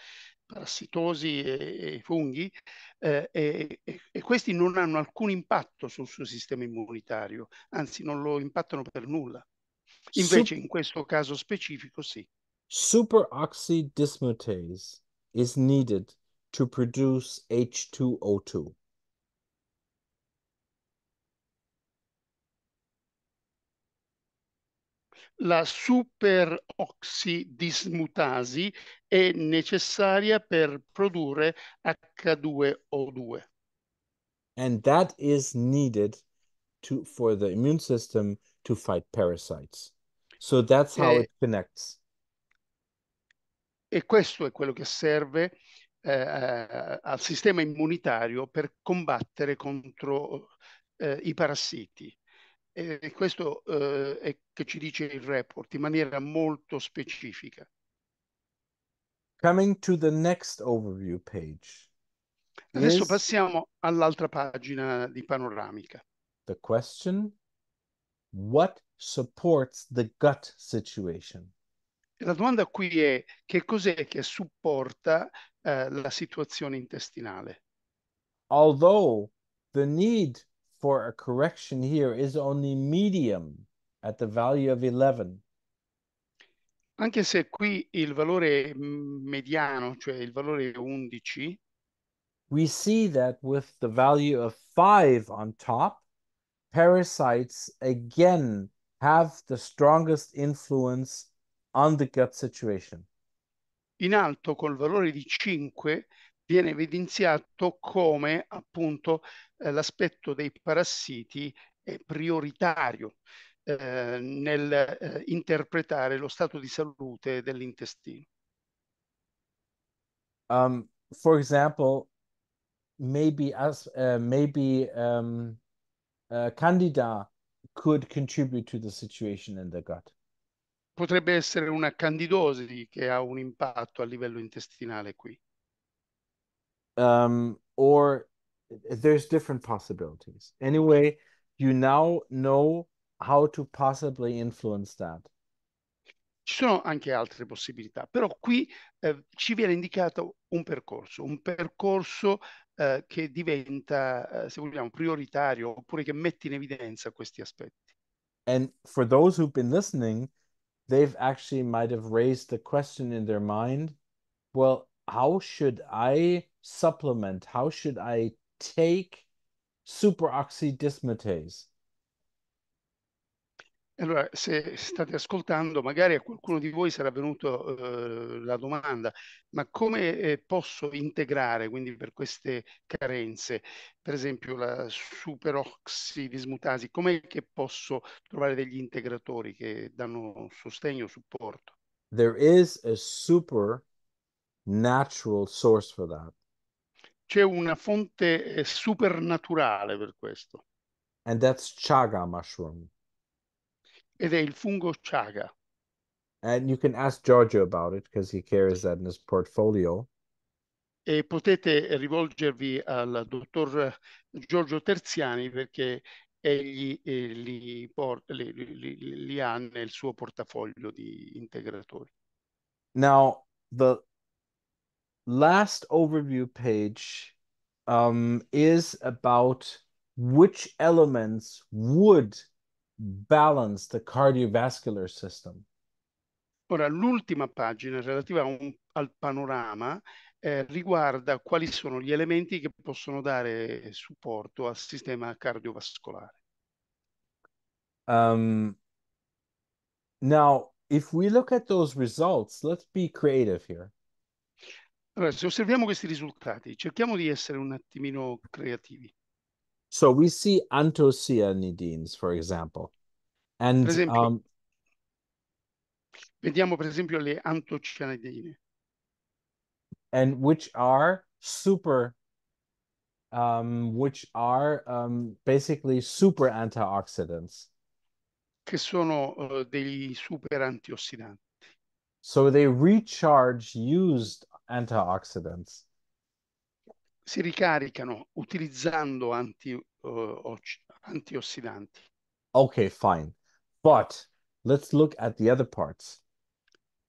parassitosi e, e funghi, eh, e, e, questi non hanno alcun impatto sul suo sistema immunitario, anzi non lo impattano per nulla. Invece Sup- in questo caso specifico sì. Superoxydismutase is needed to produce H2O2. la superoxidismutasi è necessaria per produrre H2O2. And that is needed to, for the immune system to fight parasites. So that's how e, it connects. E questo è quello che serve eh, al sistema immunitario per combattere contro eh, i parassiti. E questo eh, è che ci dice il report in maniera molto specifica. Coming to the next overview page. Adesso passiamo all'altra pagina di panoramica. The question What supports the gut situation? La domanda qui è che cos'è che supporta eh, la situazione intestinale? Although the need for a correction here is only medium at the value of 11. Anche se qui il valore mediano, cioè il valore 11, we see that with the value of 5 on top, parasites again have the strongest influence on the gut situation. In alto, col valore di 5, viene evidenziato come appunto eh, l'aspetto dei parassiti è prioritario eh, nel eh, interpretare lo stato di salute dell'intestino. Um, for example, maybe as uh, maybe um, uh, candida could contribute to the situation in the gut. Potrebbe essere una candidosi che ha un impatto a livello intestinale qui. um, or there's different possibilities. Anyway, you now know how to possibly influence that. Ci sono anche altre possibilità, però qui eh, ci viene indicato un percorso, un percorso eh, che diventa, eh, se vogliamo, prioritario oppure che mette in evidenza questi aspetti. And for those who've been listening, they've actually might have raised the question in their mind, well, how should I supplement? How should I take superoxydismutase? Allora, se state ascoltando, magari a qualcuno di voi sarà venuto eh, la domanda, ma come eh, posso integrare quindi per queste carenze, per esempio la superoxidismutasi, com'è che posso trovare degli integratori che danno sostegno, supporto? There is a super natural source for that c'è una fonte eh, supernaturale per questo. And that's chaga mushroom. Ed è il fungo chaga. And you can ask Giorgio about it because he carries that in his portfolio. E potete rivolgervi al dottor Giorgio Terziani perché egli eh, li, port- li, li, li, ha nel suo portafoglio di integratori. Now, the last overview page um, is about which elements would balance the cardiovascular system. Ora, l'ultima pagina relativa un, al panorama eh, riguarda quali sono gli elementi che possono dare supporto al sistema cardiovascolare. Um, now, if we look at those results, let's be creative here. Allora, se osserviamo questi risultati, cerchiamo di essere un attimino creativi. So we see anthocyanidines, for example. And, per esempio, um, vediamo per esempio le antocianidine. And which are super, um, which are um, basically super antioxidants. Che sono uh, degli super antiossidanti. So they recharge used antioxidants. Si ricaricano utilizzando anti, uh, antiossidanti. Okay, fine. But let's look at the other parts.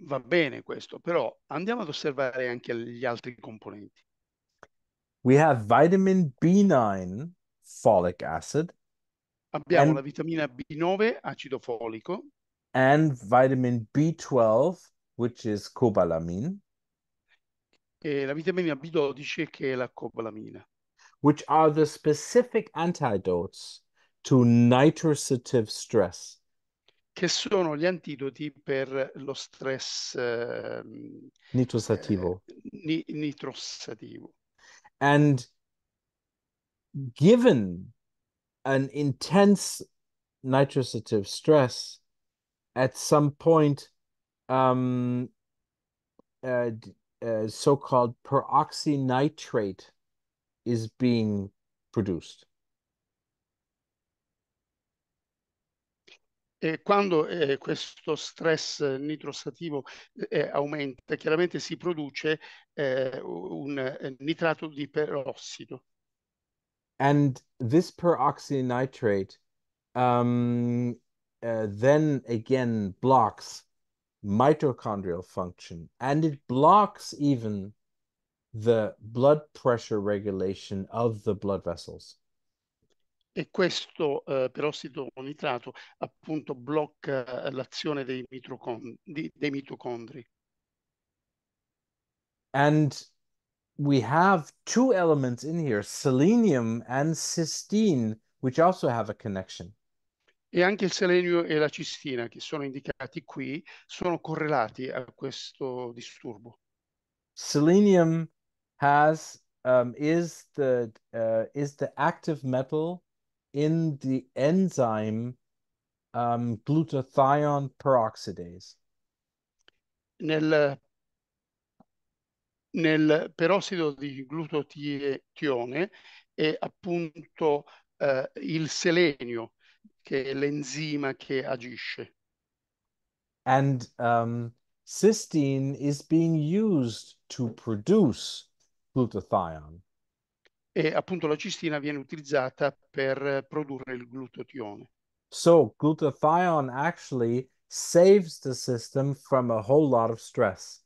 Va bene questo, però andiamo ad osservare anche gli altri componenti. We have vitamin B9, folic acid. Abbiamo and, la vitamina B9, acido folico. And vitamin B12, which is cobalamin. e la vitamina B12 che è la cobalamina. Which are the specific antidotes to nitrosative stress. Che sono gli antidoti per lo stress eh, nitrosativo. Eh, nitrosativo. And given an intense nitrosative stress, at some point, um, uh, uh, so-called peroxynitrate is being produced. E quando eh, questo stress nitrostativo eh, aumenta, chiaramente si produce eh, un eh, nitrato di perossido. And this peroxynitrate um, uh, then again blocks mitochondrial function, and it blocks even the blood pressure regulation of the blood vessels. E questo eh, perossido nitrato appunto blocca eh, l'azione dei, di, dei mitocondri. And we have two elements in here, selenium and cysteine, which also have a connection. e anche il selenio e la cistina che sono indicati qui sono correlati a questo disturbo. Selenium has um, is the uh, is the active metal in the enzyme um, glutathione peroxidase. Nel, nel perossido di glutathione è appunto uh, il selenio che è l'enzima che agisce. And um, cysteine is being used to produce glutathione. E appunto la cistina viene utilizzata per produrre il glutatione. So glutathione actually saves the system from a whole lot of stress.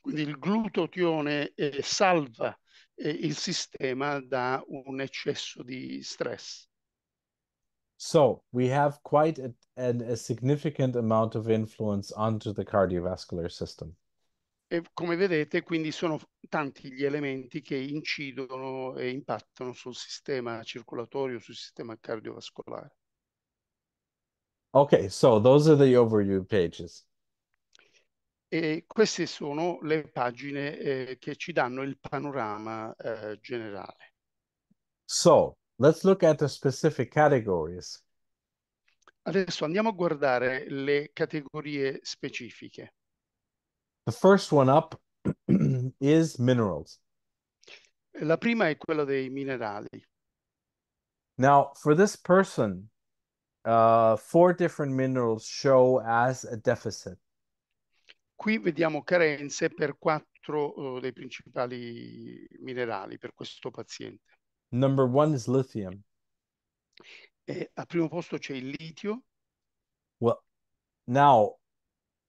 Quindi il glutathione eh, salva eh, il sistema da un eccesso di stress. So we have quite a, a, a significant amount of influence onto the cardiovascular system. E come vedete, quindi sono tanti gli elementi che incidono e impattano sul sistema circolatorio, sul sistema cardiovascolare. Okay, so those are the overview pages. E queste sono le pagine eh, che ci danno il panorama eh, generale. So, Let's look at the specific categories. Adesso andiamo a guardare le categorie specifiche. The first one up (clears throat) is minerals. La prima è quella dei minerali. Now, for this person, uh, four different minerals show as a deficit. Qui vediamo carenze per quattro uh, dei principali minerali per questo paziente. Number one is lithium. E al primo posto c'è il litio. Well, now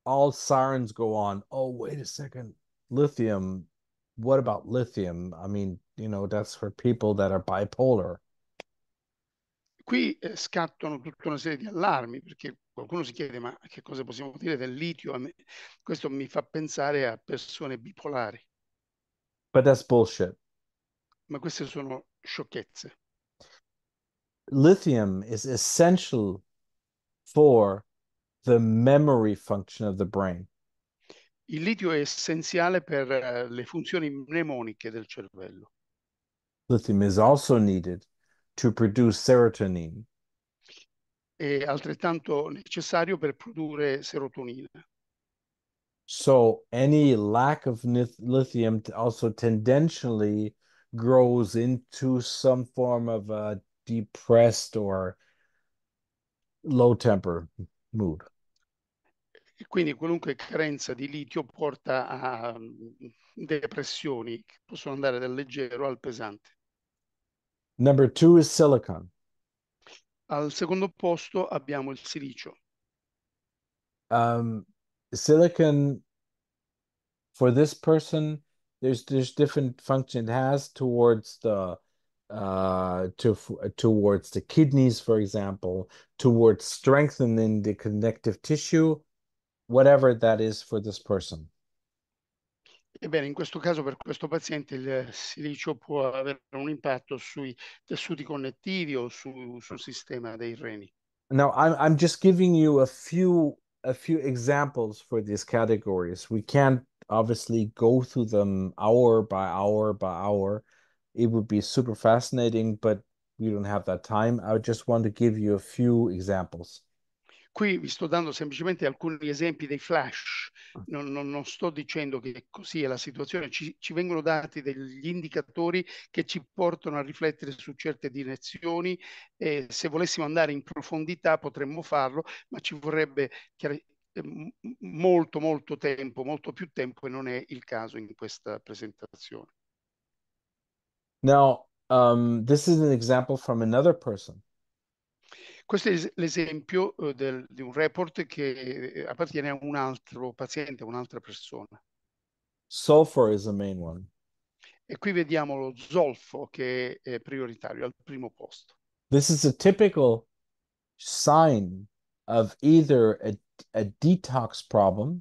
all sirens go on. Oh, wait a second. Lithium. What about lithium? I mean, you know, that's for people that are bipolar. Qui eh, scattano tutta una serie di allarmi perché qualcuno si chiede ma che cosa possiamo dire del litio? Questo mi fa pensare a persone bipolari. But that's bullshit. Ma queste sono sciocchezze. Lithium is essential for the memory function of the brain. Il litio è essenziale per eh, le funzioni mnemoniche del cervello. Lithium is also needed to produce serotonin. È altrettanto necessario per produrre serotonina. So any lack of lithium also tendentially grows into some form of a depressed or low temper mood. Quindi qualunque carenza di litio porta a mm, depressioni che possono andare dal leggero al pesante. Number two is silicon. Al secondo posto abbiamo il silicio. Um, silicon for this person there's there's different function it has towards the uh, to towards the kidneys, for example, towards strengthening the connective tissue, whatever that is for this person. Ebbene, in questo caso per questo paziente il silicio può avere un impatto sui tessuti connettivi o su, sul sistema dei reni. Now, I'm, I'm just giving you a few a few examples for these categories. We can't obviously go through them hour by hour by hour, it would be super fascinating, but we don't have that time. I just want to give you a few examples. Qui vi sto dando semplicemente alcuni esempi dei flash, non, non, non sto dicendo che così è la situazione, ci, ci, vengono dati degli indicatori che ci portano a riflettere su certe direzioni e se volessimo andare in profondità potremmo farlo, ma ci vorrebbe eh, molto molto tempo, molto più tempo e non è il caso in questa presentazione. Now, um, this is an example from another person. Questo è l'esempio eh, del, di un report che eh, appartiene a un altro paziente, un'altra persona. Sulfur is the main one. E qui vediamo lo zolfo che è prioritario al primo posto. This is a typical sign of either a a detox problem.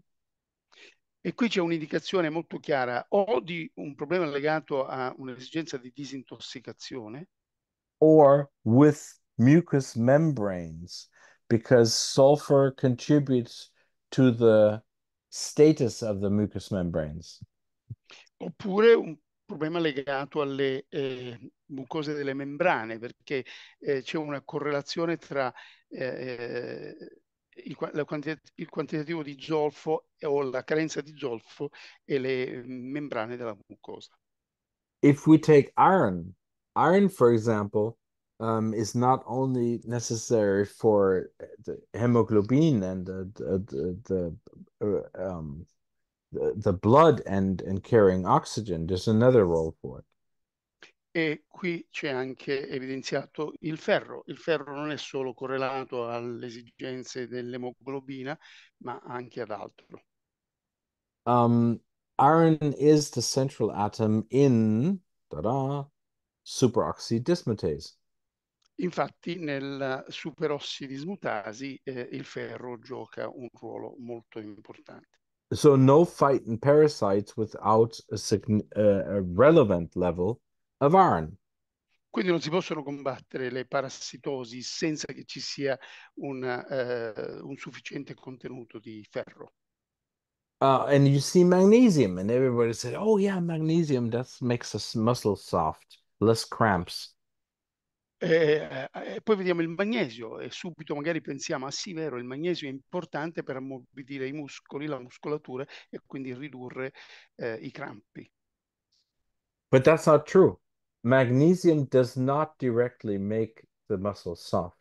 E qui c'è un'indicazione molto chiara, o di un problema legato a un'esigenza di disintossicazione, or with mucous membranes, because sulfur contributes to the status of the mucous membranes. Oppure un problema legato alle eh, mucose delle membrane, perché eh, c'è una correlazione tra eh, il, il, quantitativo di zolfo o la carenza di zolfo e le mm, membrane della mucosa. If we take iron, iron for example, um, is not only necessary for the hemoglobin and the the, the, the, uh, um, the, the blood and, and carrying oxygen, there's another role for it. E qui c'è anche evidenziato il ferro. Il ferro non è solo correlato alle esigenze dell'emoglobina, ma anche ad altro. Um, iron is the central atom in superoxydismutase. Infatti nella superossidismutasi eh, il ferro gioca un ruolo molto importante. So no fight in parasites without a, uh, a relevant level of iron. Quindi non si possono combattere le parassitosi senza che ci sia una, uh, eh, un sufficiente contenuto di ferro. Uh, and you see magnesium, and everybody said, "Oh yeah, magnesium. That makes us muscle soft, less cramps." E, e, poi vediamo il magnesio e subito magari pensiamo, ah sì, vero, il magnesio è importante per ammorbidire i muscoli, la muscolatura e quindi ridurre eh, i crampi. But that's not true magnesium does not directly make the muscle soft.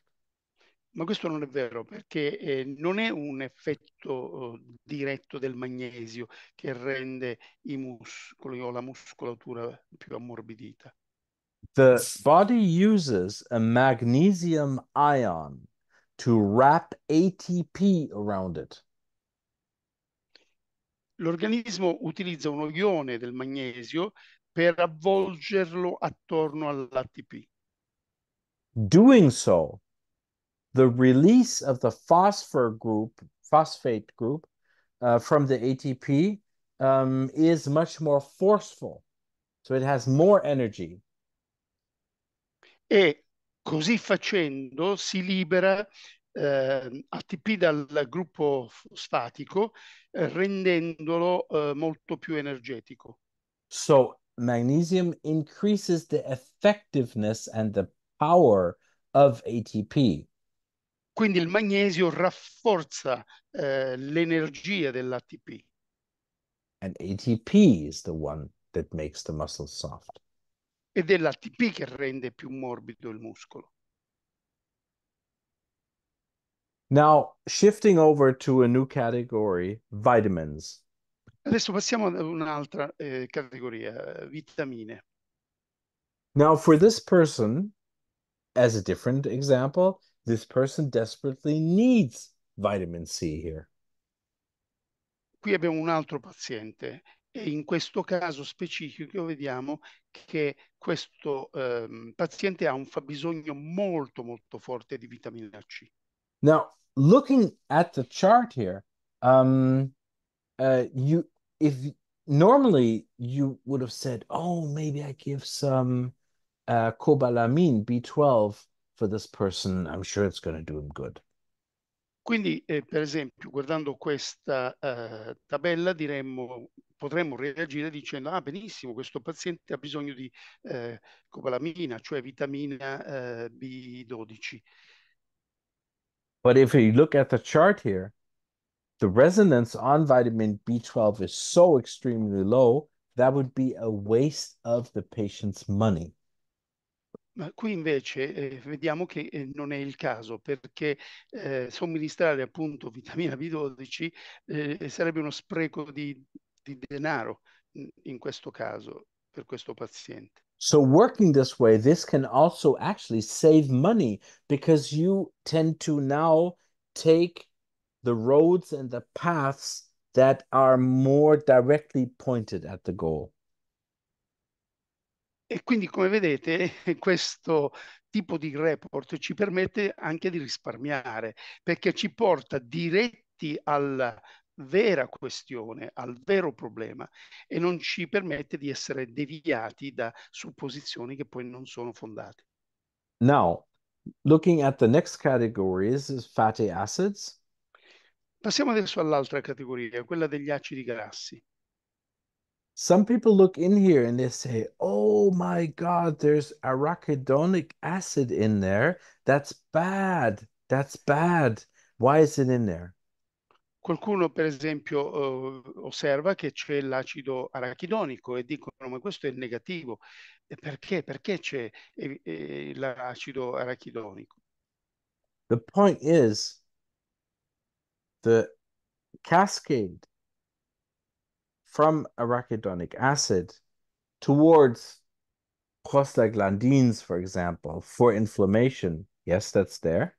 Ma questo non è vero perché eh, non è un effetto oh, diretto del magnesio che rende i muscoli o la muscolatura più ammorbidita. The body uses a magnesium ion to wrap ATP around it. L'organismo utilizza un ione del magnesio per avvolgerlo attorno all'ATP. Doing so, the release of the phosphor group, phosphate group, uh, from the ATP um, is much more forceful. So it has more energy. E così facendo si libera eh, ATP dal gruppo fosfatico rendendolo eh, molto più energetico. So magnesium increases the effectiveness and the power of ATP. Quindi il magnesio rafforza eh, l'energia dell'ATP. And ATP is the one that makes the muscle soft. Ed è l'ATP che rende più morbido il muscolo. Now, shifting over to a new category, vitamins. Adesso passiamo ad un'altra eh, categoria, vitamine. Now, for this person, as a different example, this person desperately needs vitamin C here. Qui abbiamo un altro paziente e in questo caso specifico vediamo che questo um, paziente ha un fabbisogno molto molto forte di vitamina C. Now, looking at the chart here, um, Uh, you if normally you would have said, oh, maybe I give some uh, cobalamin B12 for this person. I'm sure it's going to do him good. Quindi, eh, per esempio, guardando questa eh, tabella, diremmo, potremmo reagire dicendo, ah benissimo, questo paziente ha bisogno di eh, cobalamina, cioè vitamina eh, B12. But if you look at the chart here, the resonance on vitamin B12 is so extremely low, that would be a waste of the patient's money. Ma qui invece eh, vediamo che eh, non è il caso perché eh, somministrare appunto vitamina B12 eh, sarebbe uno spreco di, di denaro mm, in questo caso per questo paziente. So working this way, this can also actually save money because you tend to now take the roads and the paths that are more directly pointed at the goal. E quindi, come vedete, (laughs) questo tipo di report ci permette anche di risparmiare, perché ci porta diretti alla vera questione, al vero problema e non ci permette di essere deviati da supposizioni che poi non sono fondate. Now, looking at the next categories is fatty acids. Passiamo adesso all'altra categoria, quella degli acidi grassi. Some people look in here and they say, oh my God, there's arachidonic acid in there. That's bad. That's bad. Why is it in there? Qualcuno, per esempio, uh, osserva che c'è l'acido arachidonico e dicono: Ma questo è negativo. E perché? Perché c'è eh, eh l'acido arachidonico? The point is, the cascade from arachidonic acid towards prostaglandins, for example, for inflammation. Yes, that's there.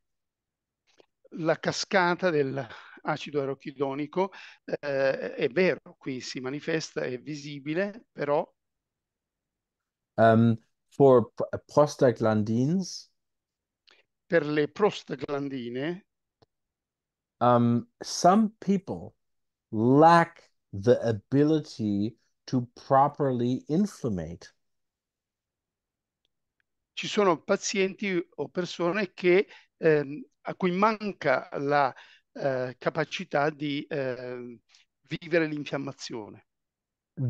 La cascata dell'acido arachidonico eh, è vero, qui si manifesta, è visibile, però. Um, for prostaglandins. Per le prostaglandine. um, some people lack the ability to properly inflammate. Ci sono pazienti o persone che, eh, a cui manca la eh, capacità di eh, vivere l'infiammazione.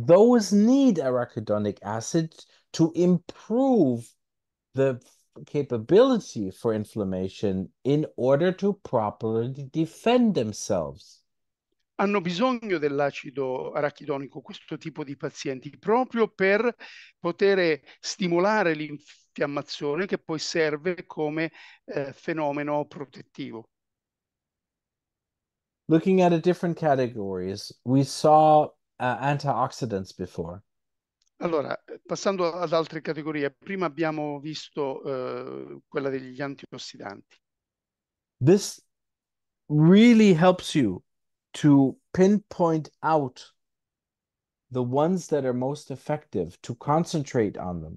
Those need arachidonic acid to improve the capability for inflammation in order to properly defend themselves. Hanno bisogno dell'acido arachidonico questo tipo di pazienti proprio per poter stimolare l'infiammazione che poi serve come eh, fenomeno protettivo. Looking at the different categories, we saw uh, antioxidants before. Allora, passando ad altre categorie, prima abbiamo visto uh, quella degli antiossidanti. This really helps you to pinpoint out the ones that are most effective, to concentrate on them.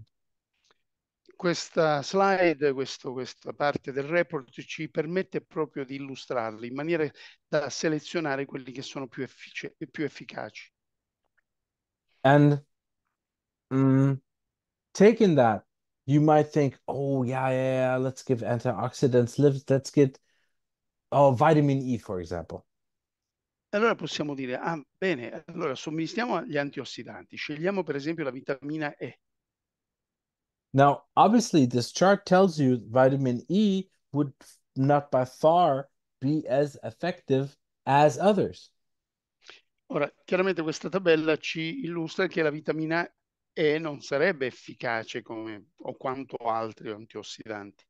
Questa slide, questo, questa parte del report ci permette proprio di illustrarli in maniera da selezionare quelli che sono più, effic più efficaci. And Mm, taking that, you might think, oh yeah, yeah, yeah, let's give antioxidants. Let's, let's get oh, vitamin E, for example. Allora possiamo dire, ah, bene, allora somministriamo gli antiossidanti. Scegliamo per esempio la vitamina E. Now, obviously, this chart tells you vitamin E would not by far be as effective as others. Ora, chiaramente questa tabella ci illustra che la vitamina e non sarebbe efficace come o quanto altri antiossidanti.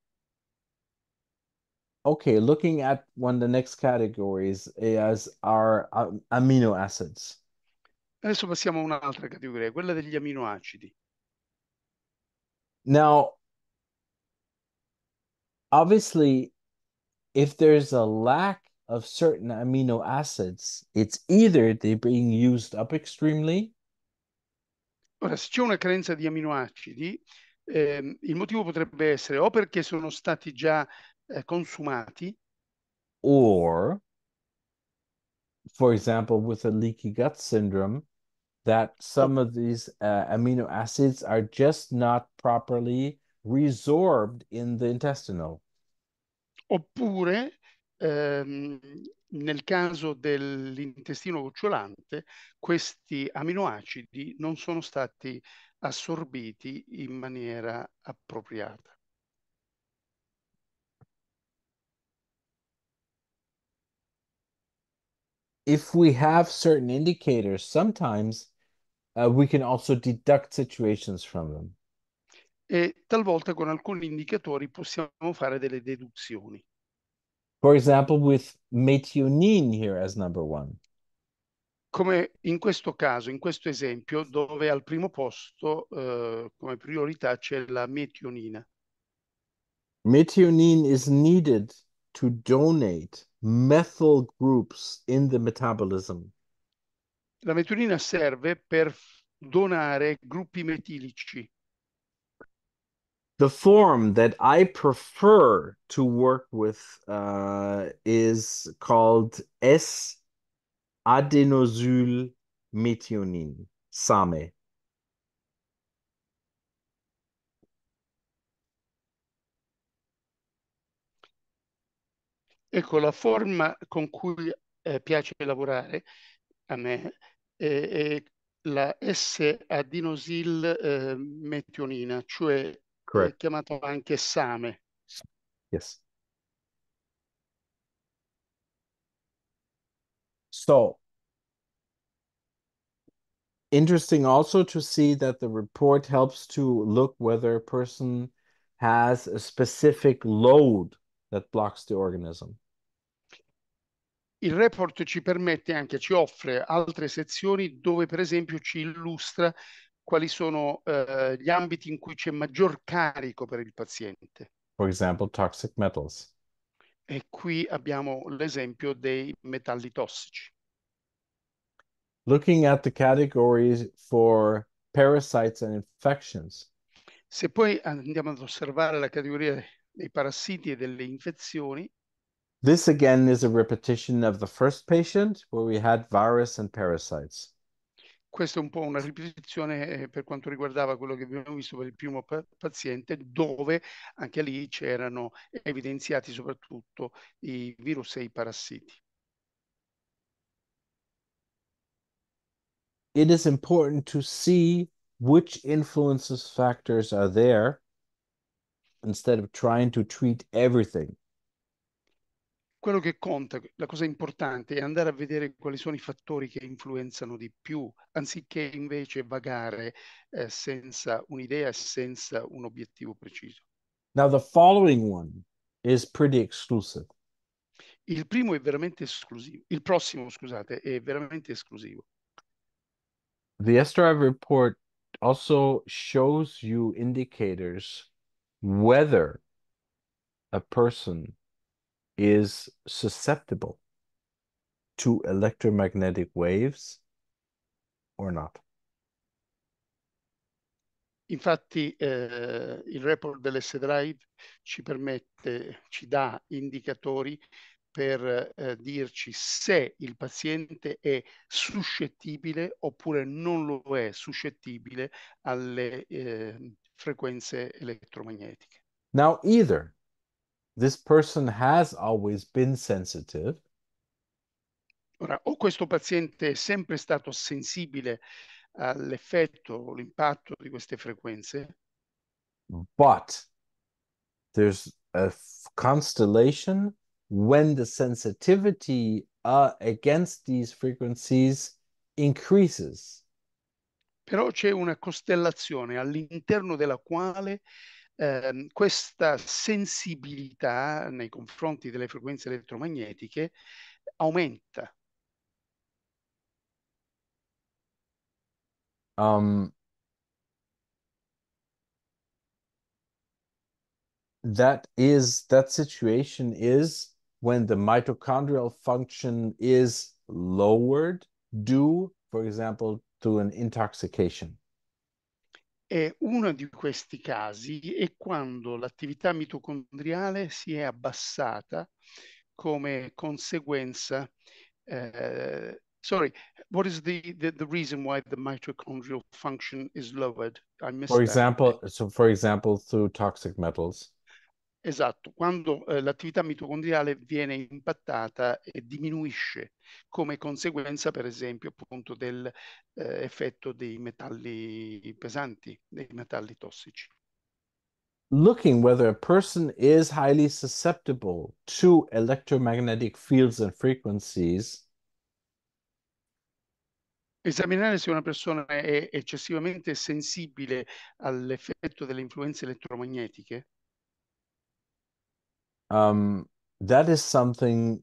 Ok, looking at one of the next categories is our um, amino acids. Adesso passiamo a un'altra categoria, quella degli aminoacidi. Now, obviously, if there's a lack of certain amino acids, it's either they're being used up extremely Ora, se c'è una carenza di aminoacidi, eh, il motivo potrebbe essere o perché sono stati già eh, consumati, o, for example, with a leaky gut syndrome, that some of these uh, amino acids are just not properly resorbed in the intestinal. Oppure Ehm, nel caso dell'intestino gocciolante questi aminoacidi non sono stati assorbiti in maniera appropriata. If we have certain indicators, sometimes uh, we can also deduct situations from them. E talvolta con alcuni indicatori possiamo fare delle deduzioni. For example, with methionine here as number one. Come in questo caso, in questo esempio, dove al primo posto uh, come priorità c'è la metionina. Methionine is needed to donate methyl groups in the metabolism. La metionina serve per donare gruppi metilici the form that I prefer to work with uh, is called S adenosyl methionine, SAMe. Ecco, la forma con cui eh, piace lavorare a me è, è la S-adenosil eh, metionina, cioè Correct. chiamato anche Same. Yes. So interesting also to see that the report helps to look whether a person has a specific load that blocks the organism. Il report ci permette anche, ci offre altre sezioni dove per esempio ci illustra quali sono eh, gli ambiti in cui c'è maggior carico per il paziente. For example, toxic metals. E qui abbiamo l'esempio dei metalli tossici. Looking at the categories for parasites and infections. Se poi andiamo ad osservare la categoria dei parassiti e delle infezioni. This again is a repetition of the first patient where we had virus and parasites. Questa è un po' una ripetizione eh, per quanto riguardava quello che abbiamo visto per il primo paziente, dove anche lì c'erano evidenziati soprattutto i virus e i parassiti. It is important to see which influences factors are there instead of trying to treat everything quello che conta, la cosa importante è andare a vedere quali sono i fattori che influenzano di più, anziché invece vagare eh, senza un'idea senza un obiettivo preciso. Now the following one is pretty exclusive. Il primo è veramente esclusivo, il prossimo, scusate, è veramente esclusivo. The SDRI report also shows you indicators whether a person is susceptible to electromagnetic waves or not. Infatti eh, il report dell'S-Drive ci permette, ci dà indicatori per eh, dirci se il paziente è suscettibile oppure non lo è suscettibile alle eh, frequenze elettromagnetiche. Now either This person has always been sensitive. Ora, o questo paziente è sempre stato sensibile all'effetto, l'impatto di queste frequenze. But there's a constellation when the sensitivity uh, against these frequencies increases. Però c'è una costellazione all'interno della quale eh, questa sensibilità nei confronti delle frequenze elettromagnetiche aumenta. Um, that is that situation is when the mitochondrial function is lowered due, for example, to an intoxication. E uno di questi casi è quando l'attività mitocondriale si è abbassata come conseguenza. Uh, sorry, what is the, the, the reason why the mitochondrial function is lowered? I missed. For example, that. so for example, through toxic metals. Esatto, quando eh, l'attività mitocondriale viene impattata e diminuisce come conseguenza, per esempio, appunto dell'effetto eh, dei metalli pesanti, dei metalli tossici. Looking whether a person is highly susceptible to electromagnetic fields and frequencies. Esaminare se una persona è eccessivamente sensibile all'effetto delle influenze elettromagnetiche. um, that is something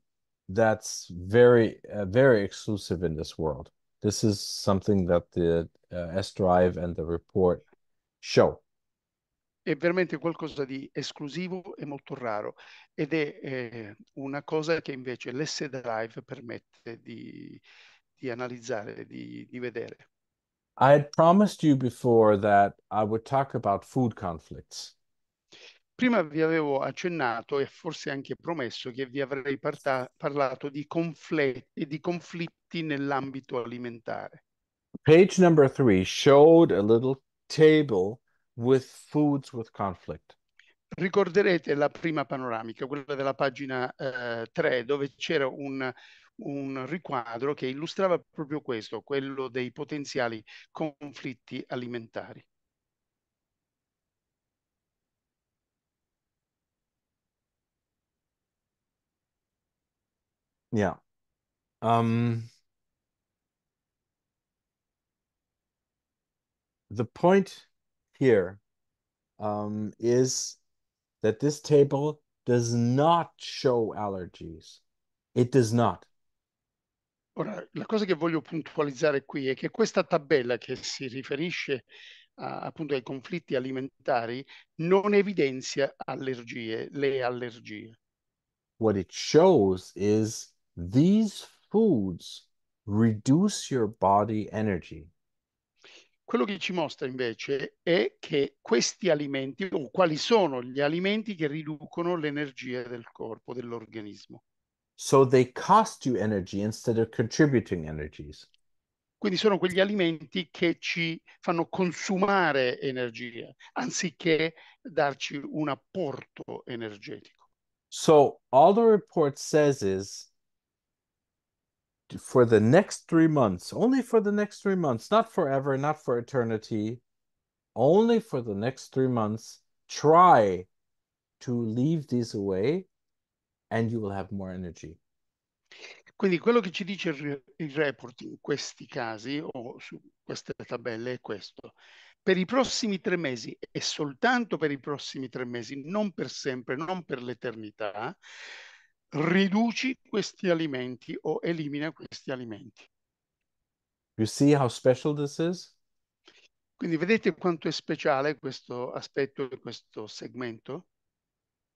that's very uh, very exclusive in this world this is something that the uh, S drive and the report show è veramente qualcosa di esclusivo e molto raro ed è eh, una cosa che invece l'S drive permette di, di analizzare di, di vedere I had promised you before that I would talk about food conflicts Prima vi avevo accennato e forse anche promesso che vi avrei parta- parlato di, confletti, di conflitti nell'ambito alimentare. Page number three showed a little table with foods with conflict. Ricorderete la prima panoramica, quella della pagina eh, 3, dove c'era un, un riquadro che illustrava proprio questo, quello dei potenziali conflitti alimentari. Yeah, Um, the point here um, is that this table does not show allergies. It does not. Ora, la cosa che voglio puntualizzare qui è che questa tabella che si riferisce a, appunto ai conflitti alimentari non evidenzia allergie, le allergie. What it shows is These foods reduce your body energy. Quello che ci mostra invece è che questi alimenti, o quali sono gli alimenti che riducono l'energia del corpo, dell'organismo. So they cost you energy instead of contributing energies. Quindi sono quegli alimenti che ci fanno consumare energia anziché darci un apporto energetico. So all the report says is for the next three months, only for the next three months, not forever, not for eternity, only for the next three months, try to leave these away and you will have more energy. Quindi quello che ci dice il, il report in questi casi o su queste tabelle è questo. Per i prossimi tre mesi e soltanto per i prossimi tre mesi, non per sempre, non per l'eternità, riduci questi alimenti o elimina questi alimenti. You see how special this is? Quindi vedete quanto è speciale questo aspetto, e questo segmento?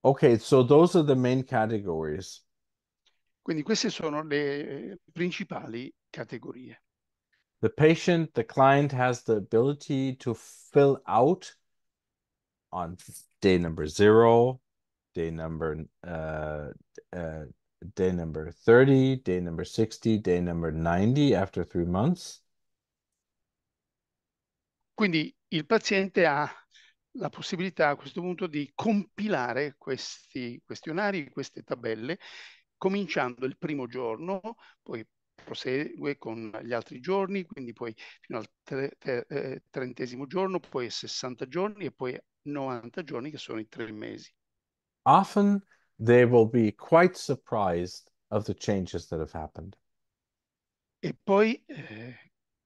Ok, so those are the main categories. Quindi queste sono le eh, principali categorie. The patient, the client has the ability to fill out on day number zero, day number uh, uh, day number 30, day number 60, day number 90 after three months. Quindi il paziente ha la possibilità a questo punto di compilare questi questionari, queste tabelle, cominciando il primo giorno, poi prosegue con gli altri giorni, quindi poi fino al tre, tre, eh, trentesimo giorno, poi 60 giorni e poi 90 giorni che sono i tre mesi. often they will be quite surprised of the changes that have happened. E poi eh,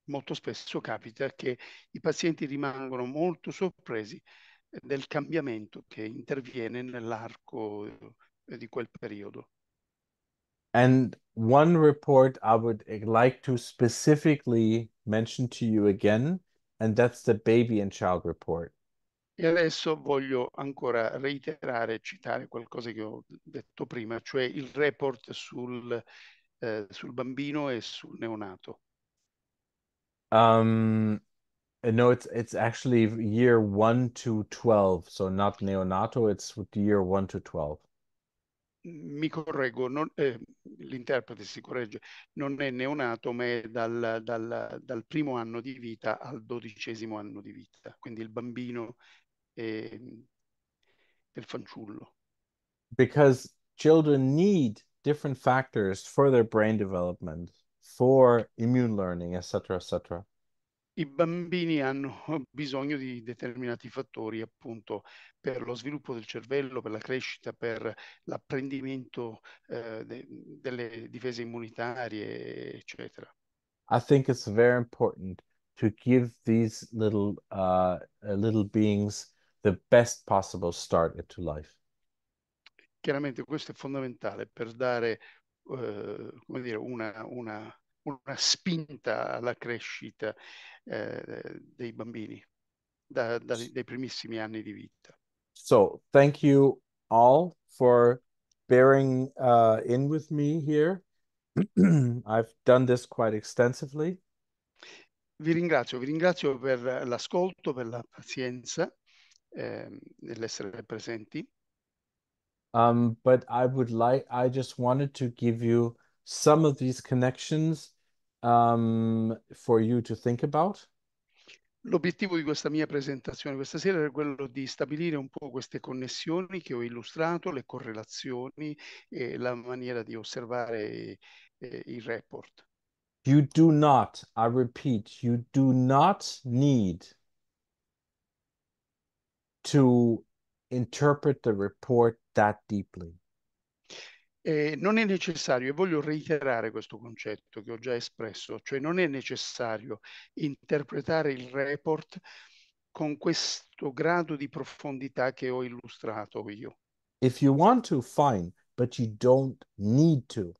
molto spesso capita che i pazienti rimangono molto sorpresi eh, del cambiamento che interviene nell'arco eh, di quel periodo. And one report I would eh, like to specifically mention to you again, and that's the baby and child report. E adesso voglio ancora reiterare e citare qualcosa che ho detto prima, cioè il report sul, eh, sul bambino e sul neonato. Um, no, it's, it's actually year 1 to 12, so not neonato, it's year 1 to 12. Mi correggo, non, eh, l'interprete si corregge, non è neonato, ma è dal, dal, dal primo anno di vita al dodicesimo anno di vita, quindi il bambino eh, del fanciullo. Because children need different factors for their brain development, for immune learning, etc., etc. I bambini (laughs) hanno bisogno di determinati fattori appunto per lo sviluppo del cervello, per la crescita, per l'apprendimento eh, de delle difese immunitarie, eccetera. I think it's very important to give these little uh, little beings the best possible start to life. Chiaramente questo è fondamentale per dare uh, come dire, una, una, una spinta alla crescita uh, dei bambini da, da, dai primissimi anni di vita. So, thank you all for bearing uh, in with me here. (clears throat) I've done this quite extensively. Vi ringrazio, vi ringrazio per l'ascolto, per la pazienza. um, nell'essere presenti. Um, but I would like, I just wanted to give you some of these connections um, for you to think about. L'obiettivo di questa mia presentazione questa sera era quello di stabilire un po' queste connessioni che ho illustrato, le correlazioni e la maniera di osservare eh, il report. You do not, I repeat, you do not need to interpret the report that deeply. Eh, non è necessario, e voglio reiterare questo concetto che ho già espresso, cioè non è necessario interpretare il report con questo grado di profondità che ho illustrato io. If you want to, fine, but you don't need to.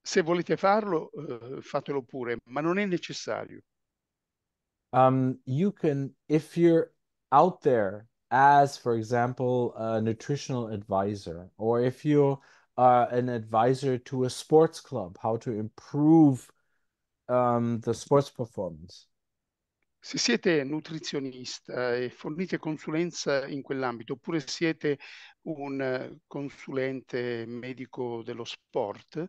Se volete farlo, uh, fatelo pure, ma non è necessario. Um, you can, if you're out there as, for example, a nutritional advisor, or if you are an advisor to a sports club, how to improve um, the sports performance. Se siete nutrizionista e eh, fornite consulenza in quell'ambito, oppure siete un eh, consulente medico dello sport,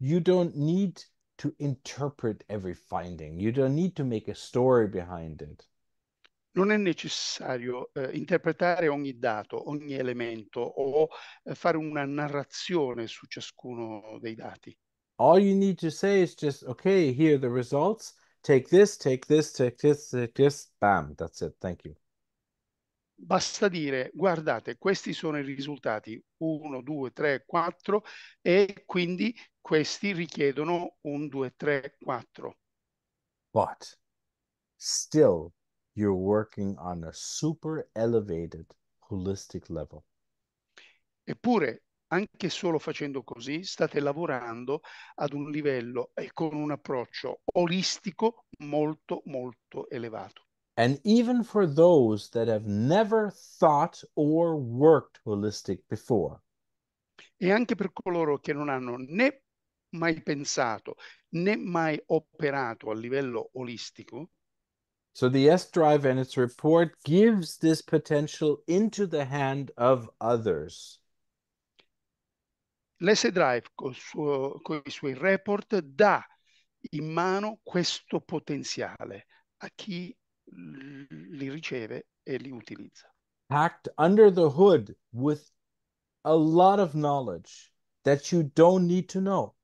you don't need to interpret every finding. You don't need to make a story behind it. non è necessario eh, interpretare ogni dato, ogni elemento o eh, fare una narrazione su ciascuno dei dati. All you need to say is just, okay, here are the results. Take this, take this, take this, take this. Bam, that's it. Thank you. Basta dire, guardate, questi sono i risultati 1, 2, 3, 4 e quindi questi richiedono un 2, 3, 4. But still you're working on a super elevated holistic level. Eppure, anche solo facendo così, state lavorando ad un livello e con un approccio olistico molto, molto elevato. And even for those that have never thought or worked holistic before. E anche per coloro che non hanno né mai pensato né mai operato a livello olistico. So the S drive and its report gives this potential into the hand of others. L'S drive con suo con i suoi report dà in mano questo potenziale a chi li riceve e li utilizza. Packed under the hood with a lot of knowledge that you don't need to know.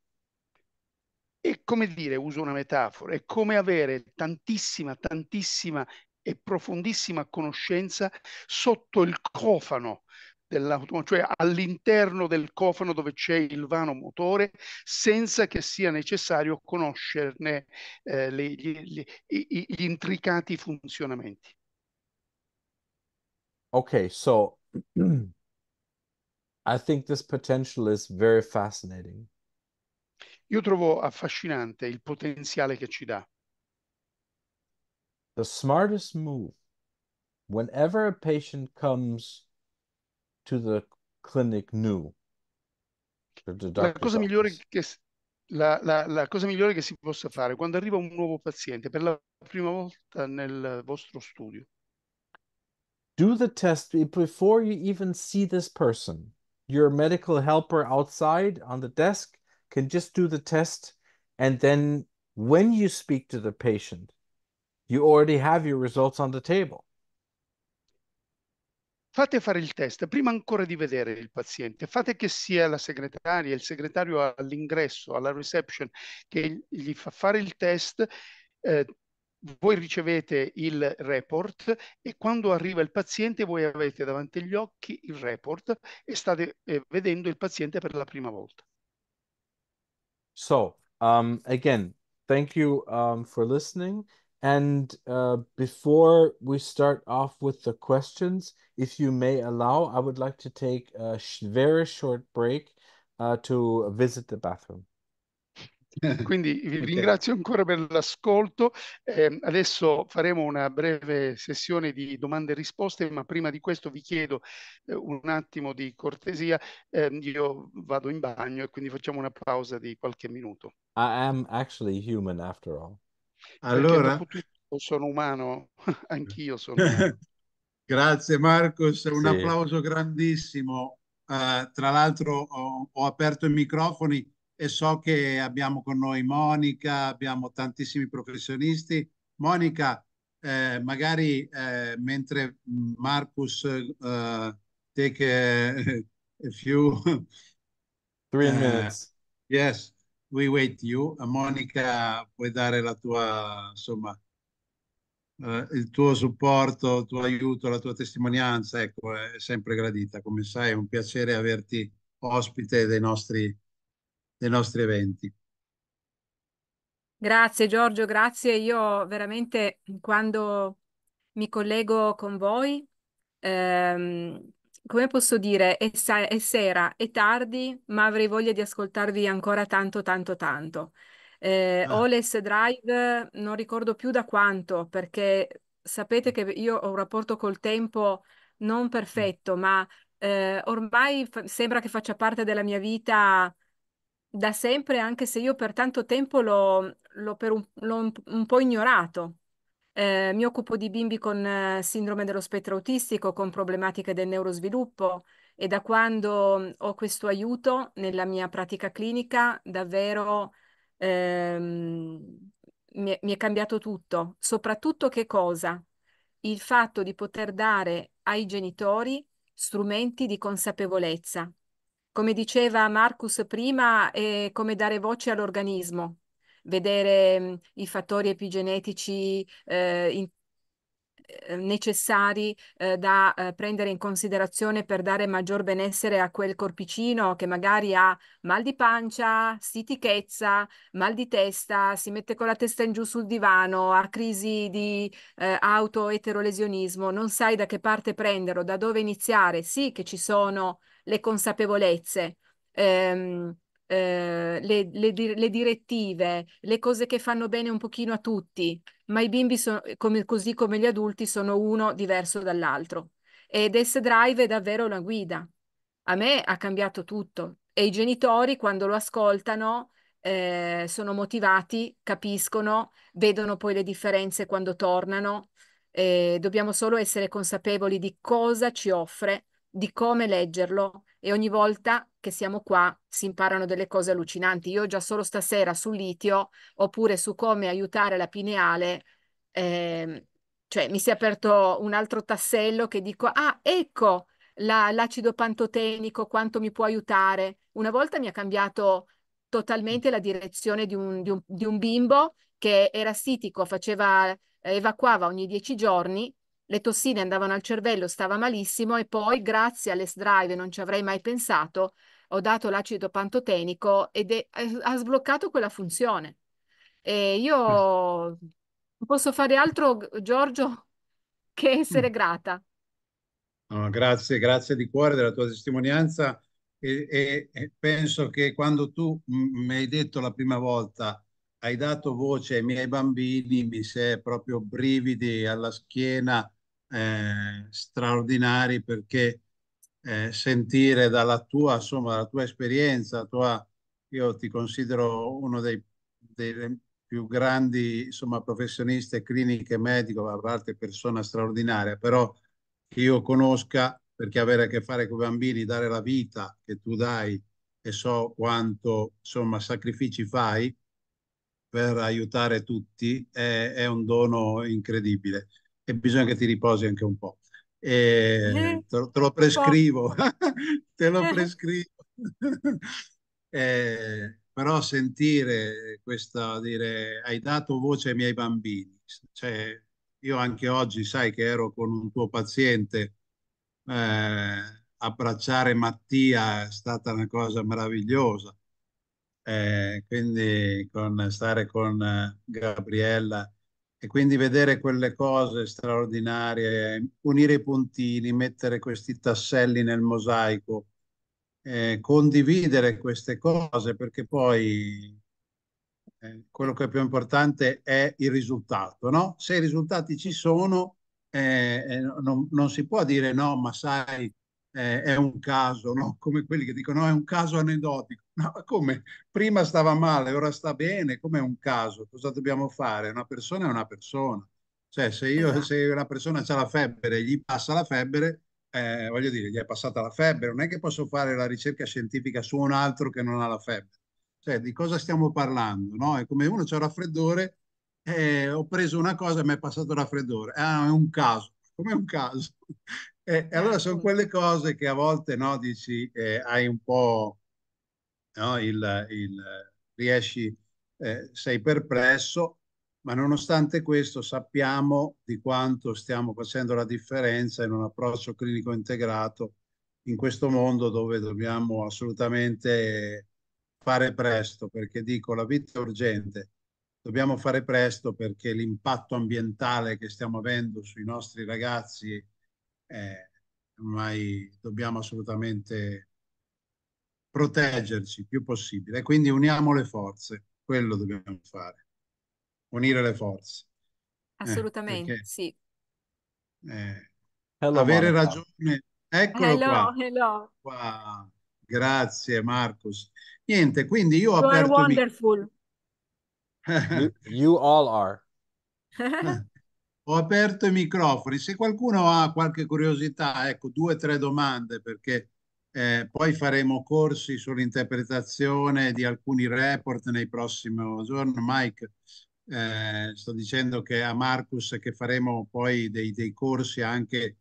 è come dire, uso una metafora, è come avere tantissima, tantissima e profondissima conoscenza sotto il cofano dell'automobile, cioè all'interno del cofano dove c'è il vano motore, senza che sia necessario conoscerne eh, le, gli, gli, gli intricati funzionamenti. Ok, so (clears throat) I think this potential is very fascinating. Io trovo affascinante il potenziale che ci dà. The smartest move, whenever a patient comes to the clinic new, the la, cosa che, la, la, la cosa migliore che si possa fare quando arriva un nuovo paziente per la prima volta nel vostro studio. do the test before you even see this person. Your medical helper outside on the desk can just do the test. And then when you speak to the patient, you already have your results on the table. Fate fare il test prima ancora di vedere il paziente. Fate che sia la segretaria, il segretario all'ingresso, alla reception, che gli fa fare il test. Eh, voi ricevete il report e quando arriva il paziente voi avete davanti agli occhi il report e state eh, vedendo il paziente per la prima volta. So um, again, thank you um, for listening. And uh, before we start off with the questions, if you may allow, I would like to take a sh very short break uh, to visit the bathroom. (laughs) Quindi vi ringrazio ancora per l'ascolto. Eh, adesso faremo una breve sessione di domande e risposte, ma prima di questo vi chiedo eh, un attimo di cortesia. Eh, io vado in bagno e quindi facciamo una pausa di qualche minuto. I am actually human after all. Allora, sono umano, (laughs) anch'io sono umano. (laughs) Grazie Marcos, un sì. applauso grandissimo. Uh, tra l'altro ho, ho aperto i microfoni e so che abbiamo con noi Monica, abbiamo tantissimi professionisti. Monica, eh, magari eh, mentre Marcus uh, take a, a few three eh, minutes. yes, we wait you. Monica, puoi dare la tua, insomma, uh, il tuo supporto, il tuo aiuto, la tua testimonianza, ecco, è sempre gradita. Come sai, è un piacere averti ospite dei nostri dei nostri eventi. Grazie Giorgio, grazie. Io veramente quando mi collego con voi, ehm, come posso dire, è, è, sera, è tardi, ma avrei voglia di ascoltarvi ancora tanto, tanto, tanto. Eh, ah. Oles Drive non ricordo più da quanto, perché sapete che io ho un rapporto col tempo non mm. perfetto, ma eh, ormai sembra che faccia parte della mia vita da sempre, anche se io per tanto tempo l'ho, l'ho un, un po' ignorato. Eh, mi occupo di bimbi con eh, sindrome dello spettro autistico, con problematiche del neurosviluppo e da quando mm, ho questo aiuto nella mia pratica clinica, davvero ehm, mi, è, mi è cambiato tutto. Soprattutto che cosa? Il fatto di poter dare ai genitori strumenti di consapevolezza, come diceva Marcus prima, è come dare voce all'organismo, vedere mm, i fattori epigenetici eh, in, eh, necessari eh, da eh, prendere in considerazione per dare maggior benessere a quel corpicino che magari ha mal di pancia, stitichezza, mal di testa, si mette con la testa in giù sul divano, ha crisi di eh, autoeterolesionismo, non sai da che parte prenderlo, da dove iniziare. Sì che ci sono le consapevolezze, ehm, eh, le, le, le, direttive, le cose che fanno bene un pochino a tutti, ma i bimbi, so, come, così come gli adulti, sono uno diverso dall'altro. Ed S-Drive è davvero una guida. A me ha cambiato tutto e i genitori quando lo ascoltano eh, sono motivati, capiscono, vedono poi le differenze quando tornano. Eh, dobbiamo solo essere consapevoli di cosa ci offre di come leggerlo e ogni volta che siamo qua si imparano delle cose allucinanti. Io già solo stasera sul litio oppure su come aiutare la pineale, eh, cioè mi si è aperto un altro tassello che dico, ah ecco la, l'acido pantotenico, quanto mi può aiutare. Una volta mi ha cambiato totalmente la direzione di un, di un, di un bimbo che era sitico, faceva, evacuava ogni dieci giorni le tossine andavano al cervello, stava malissimo e poi grazie all'S drive, non ci avrei mai pensato, ho dato l'acido pantotenico ed è, ha sbloccato quella funzione. E io mm. non posso fare altro, Giorgio, che essere mm. grata. No, grazie, grazie di cuore della tua testimonianza e, e, e penso che quando tu mi hai detto la prima volta hai dato voce ai miei bambini, mi si è proprio brividi alla schiena eh, straordinari perché eh, sentire dalla tua, insomma, dalla tua esperienza, tua, io ti considero uno dei, dei più grandi insomma, professioniste cliniche e medico, a parte persona straordinaria, però che io conosca perché avere a che fare con i bambini, dare la vita che tu dai e so quanto insomma, sacrifici fai per aiutare tutti, è, è un dono incredibile e bisogna che ti riposi anche un po'. Eh, te, te, lo prescrivo, (laughs) te lo (laughs) prescrivo. (laughs) eh, però sentire questa, dire, hai dato voce ai miei bambini. Cioè, io anche oggi, sai che ero con un tuo paziente, eh, abbracciare Mattia è stata una cosa meravigliosa. Eh, quindi con, stare con eh, Gabriella e quindi vedere quelle cose straordinarie, unire i puntini, mettere questi tasselli nel mosaico, eh, condividere queste cose perché poi eh, quello che è più importante è il risultato, no? Se i risultati ci sono, eh, eh non, non si può dire no, ma sai, eh, è un caso, no? come quelli che dicono no, è un caso aneddotico. No, come? Prima stava male, ora sta bene, come è un caso? Cosa dobbiamo fare? Una persona è una persona. Cioè, se, io, esatto. se una persona ha la febbre e gli passa la febbre, eh, voglio dire, gli è passata la febbre, non è che posso fare la ricerca scientifica su un altro che non ha la febbre. Cioè, di cosa stiamo parlando? No? È come uno c'ha raffreddore, eh, ho preso una cosa e mi è passato il raffreddore. Ah, è un caso. Come un caso? Eh, allora eh, sono quelle cose che a volte no, dici, eh, hai un po', no, il, il, riesci, eh, sei perplesso, ma nonostante questo sappiamo di quanto stiamo facendo la differenza in un approccio clinico integrato in questo mondo dove dobbiamo assolutamente fare presto, perché dico la vita è urgente, dobbiamo fare presto perché l'impatto ambientale che stiamo avendo sui nostri ragazzi eh, ormai dobbiamo assolutamente proteggerci il più possibile. Quindi uniamo le forze, quello dobbiamo fare, unire le forze. Eh, assolutamente, eh, perché, sì. Eh, hello, avere Monica. ragione, eccolo hello, qua. Hello. qua. Grazie Marcus. Niente, quindi io you ho aperto... wonderful. (laughs) you, you all are. Eh, ho aperto i microfoni. Se qualcuno ha qualche curiosità, ecco, due o tre domande, perché eh, poi faremo corsi sull'interpretazione di alcuni report nei prossimi giorni. Mike, eh, sto dicendo che a Marcus che faremo poi dei, dei corsi anche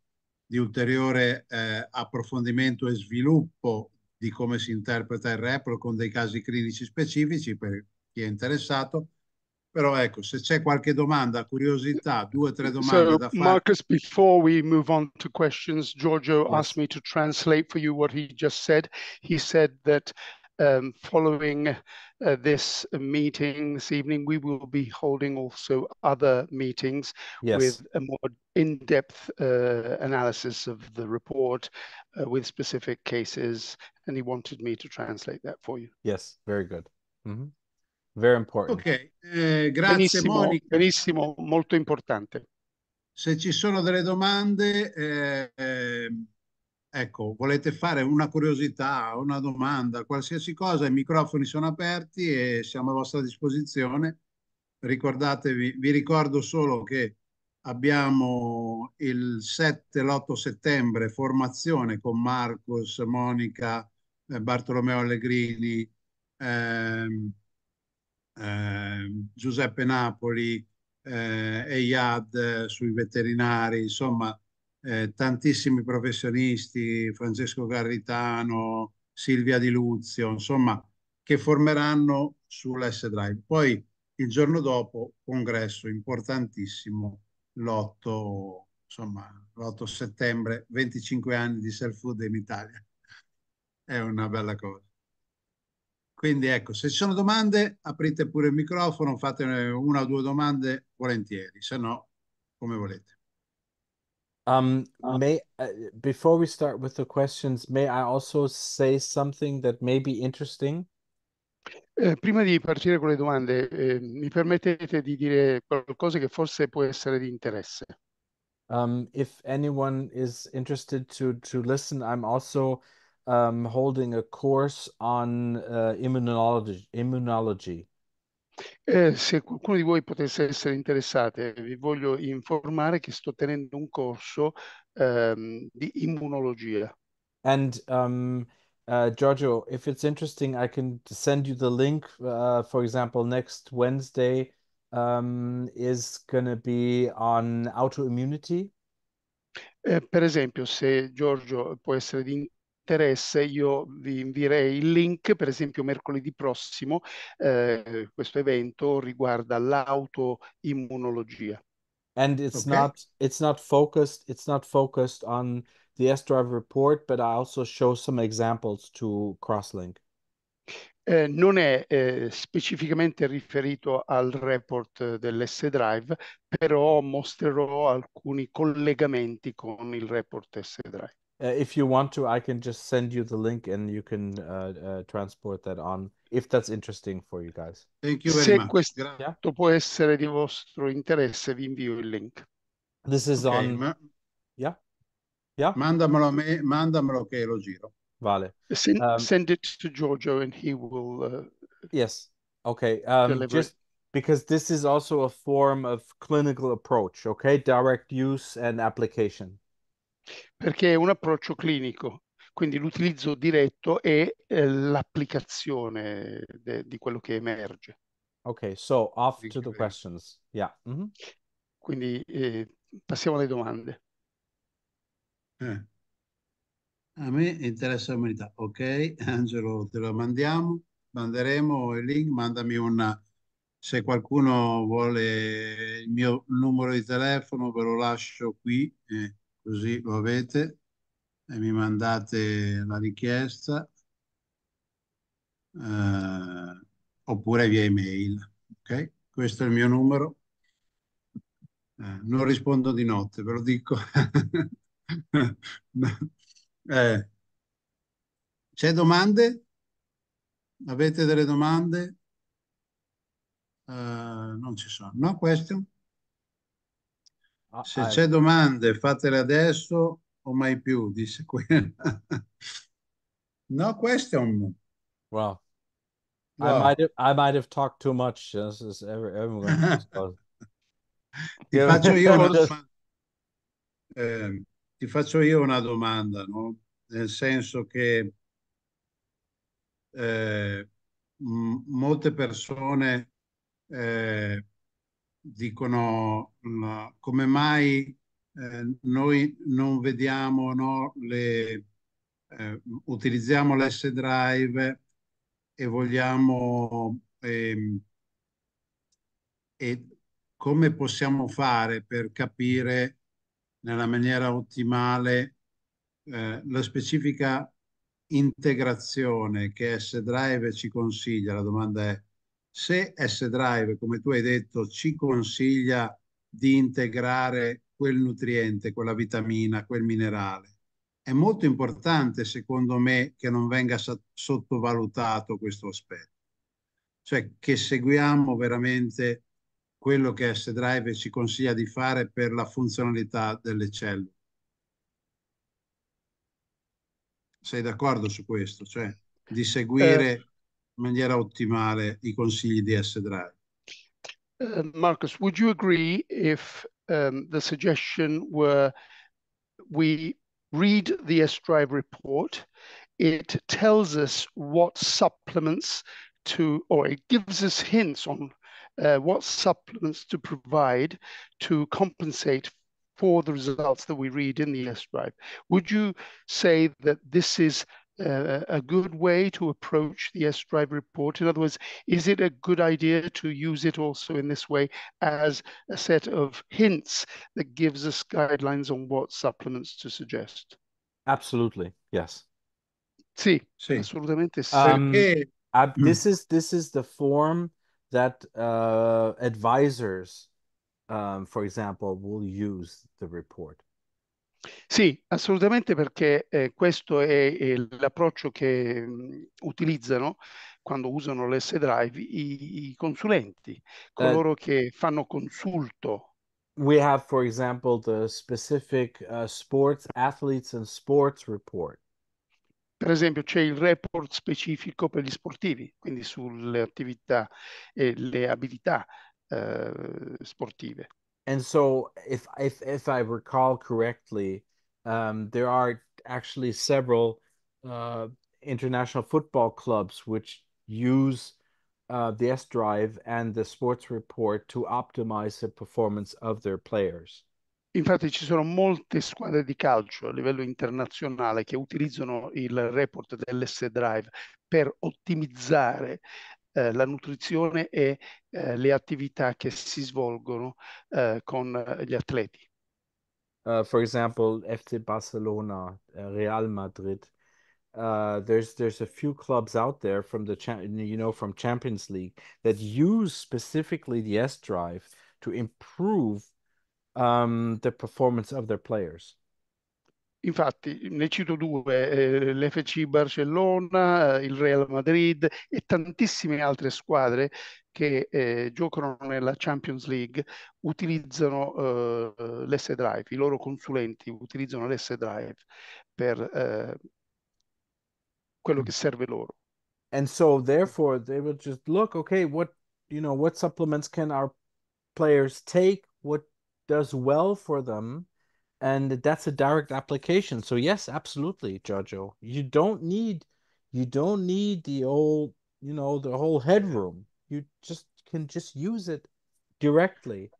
di ulteriore eh, approfondimento e sviluppo di come si interpreta il report con dei casi clinici specifici per chi è interessato Però ecco, se c'è qualche domanda, curiosità, due o tre domande so, da fare. Marcus, before we move on to questions, Giorgio yes. asked me to translate for you what he just said. He said that um, following uh, this meeting this evening, we will be holding also other meetings yes. with a more in-depth uh, analysis of the report uh, with specific cases. And he wanted me to translate that for you. Yes, very good. Mm -hmm. Very important. Ok, eh, grazie benissimo, Monica. Benissimo, molto importante. Se ci sono delle domande, eh, ehm, ecco, volete fare una curiosità, una domanda, qualsiasi cosa, i microfoni sono aperti e siamo a vostra disposizione. Ricordatevi, vi ricordo solo che abbiamo il 7 l'8 settembre formazione con Marcos, Monica, eh, Bartolomeo Allegrini, ehm, eh, Giuseppe Napoli, eh, EIAD eh, sui veterinari, insomma eh, tantissimi professionisti, Francesco Garritano, Silvia Di Luzio, insomma che formeranno sull'S Drive. Poi il giorno dopo congresso importantissimo l'8, l'8 settembre, 25 anni di self food in Italia. È una bella cosa. Quindi ecco, se ci sono domande, aprite pure il microfono, fate eh, una o due domande volentieri, se no, come volete. Um, ah. may uh, before we start with the questions, may I also say something that may be interesting? Eh, prima di partire con le domande, eh, mi permettete di dire qualcosa che forse può essere di interesse. Um, if anyone is interested to to listen, I'm also um, holding a course on uh, immunology. immunology. Eh, se qualcuno di voi potesse essere interessate, vi voglio informare che sto tenendo un corso um, di immunologia. And um, uh, Giorgio, if it's interesting, I can send you the link. Uh, for example, next Wednesday um, is going to be on autoimmunity. Eh, per esempio, se Giorgio può essere di interesse io vi invierei il link, per esempio mercoledì prossimo eh, questo evento riguarda l'autoimmunologia. And it's okay? not it's not focused it's not focused on the S-Drive report, but I also show some examples to Crosslink. Eh, non è eh, specificamente riferito al report dell'S-Drive, però mostrerò alcuni collegamenti con il report S-Drive. Uh, if you want to, I can just send you the link and you can uh, uh, transport that on if that's interesting for you guys. Thank you Se much. questo yeah? può essere di vostro interesse, vi invio il link. This is okay, on... Ma... Yeah? Yeah? Mandamelo, me, mandamelo che lo giro. Vale. Send, um, send, it to Giorgio and he will... Uh, yes. Okay. Um, just because this is also a form of clinical approach, okay? Direct use and application. perché è un approccio clinico, quindi l'utilizzo diretto è eh, l'applicazione de- di quello che emerge. Ok, so off to the questions. Yeah. Mm-hmm. Quindi eh, passiamo alle domande. Eh. A me interessa l'umanità. Ok, Angelo, te lo mandiamo, manderemo il link, mandami una... Se qualcuno vuole il mio numero di telefono ve lo lascio qui. Eh così lo avete e mi mandate la richiesta eh, oppure via email. Okay? Questo è il mio numero. Eh, non rispondo di notte, ve lo dico. (laughs) eh. C'è domande? Avete delle domande? Uh, non ci sono. No question? Ah, Se eh. c'è domande, fatele adesso o mai più, disse quella. (laughs) no question. Wow. wow. I might have, I might have talked too much. This is everyone. (laughs) ti, faccio io una (laughs) domanda, eh, ti faccio io una domanda, no? Nel senso che eh, molte persone eh, dicono mh, come mai eh, noi non vediamo, no, le, eh, utilizziamo l'S Drive e vogliamo ehm, e come possiamo fare per capire nella maniera ottimale eh, la specifica integrazione che S-Drive ci consiglia? La domanda è se S-Drive, come tu hai detto, ci consiglia di integrare quel nutriente, quella vitamina, quel minerale, è molto importante, secondo me, che non venga sottovalutato questo aspetto. Cioè che seguiamo veramente quello che S-Drive ci consiglia di fare per la funzionalità delle cellule. Sei d'accordo su questo? Cioè di seguire eh. maniera ottimale i consigli di S. Drive. Uh, Marcus, would you agree if um, the suggestion were we read the S Drive report, it tells us what supplements to, or it gives us hints on uh, what supplements to provide to compensate for the results that we read in the S drive. Would you say that this is a good way to approach the S drive report? In other words, is it a good idea to use it also in this way as a set of hints that gives us guidelines on what supplements to suggest? Absolutely, yes. Sí, sí. absolutamente. Um, I, this is this is the form that uh, advisors, um, for example, will use the report. Sì, assolutamente perché eh, questo è, è l'approccio che mh, utilizzano quando usano l'S Drive i, i consulenti, coloro uh, che fanno consulto. We have, for example, the specific uh, sports athletes and sports report. Per esempio, c'è il report specifico per gli sportivi, quindi sulle attività e le abilità eh, sportive. and so if if if I recall correctly, um, there are actually several uh, international football clubs which use uh, the S drive and the sports report to optimize the performance of their players. Infatti ci sono molte squadre di calcio a livello internazionale che utilizzano il report dell'S Drive per ottimizzare Eh, la nutrizione e eh, le attività che si svolgono eh, con eh, gli atleti. Uh, for example, FC Barcelona, uh, Real Madrid. Uh, there's there's a few clubs out there from the you know from Champions League that use specifically the S drive to improve um, the performance of their players. Infatti, ne cito due, eh, l'FC Barcellona, eh, il Real Madrid e tantissime altre squadre che eh, giocano nella Champions League utilizzano eh, l'S-Drive, i loro consulenti utilizzano l'S-Drive per eh, quello che mm. serve loro. And so therefore they will just look, okay, what, you know, what supplements can our players take? What does well for them? and that's a direct application. So yes, absolutely, Jojo. You don't need you don't need the old you know the whole headroom. You just can just use it directly.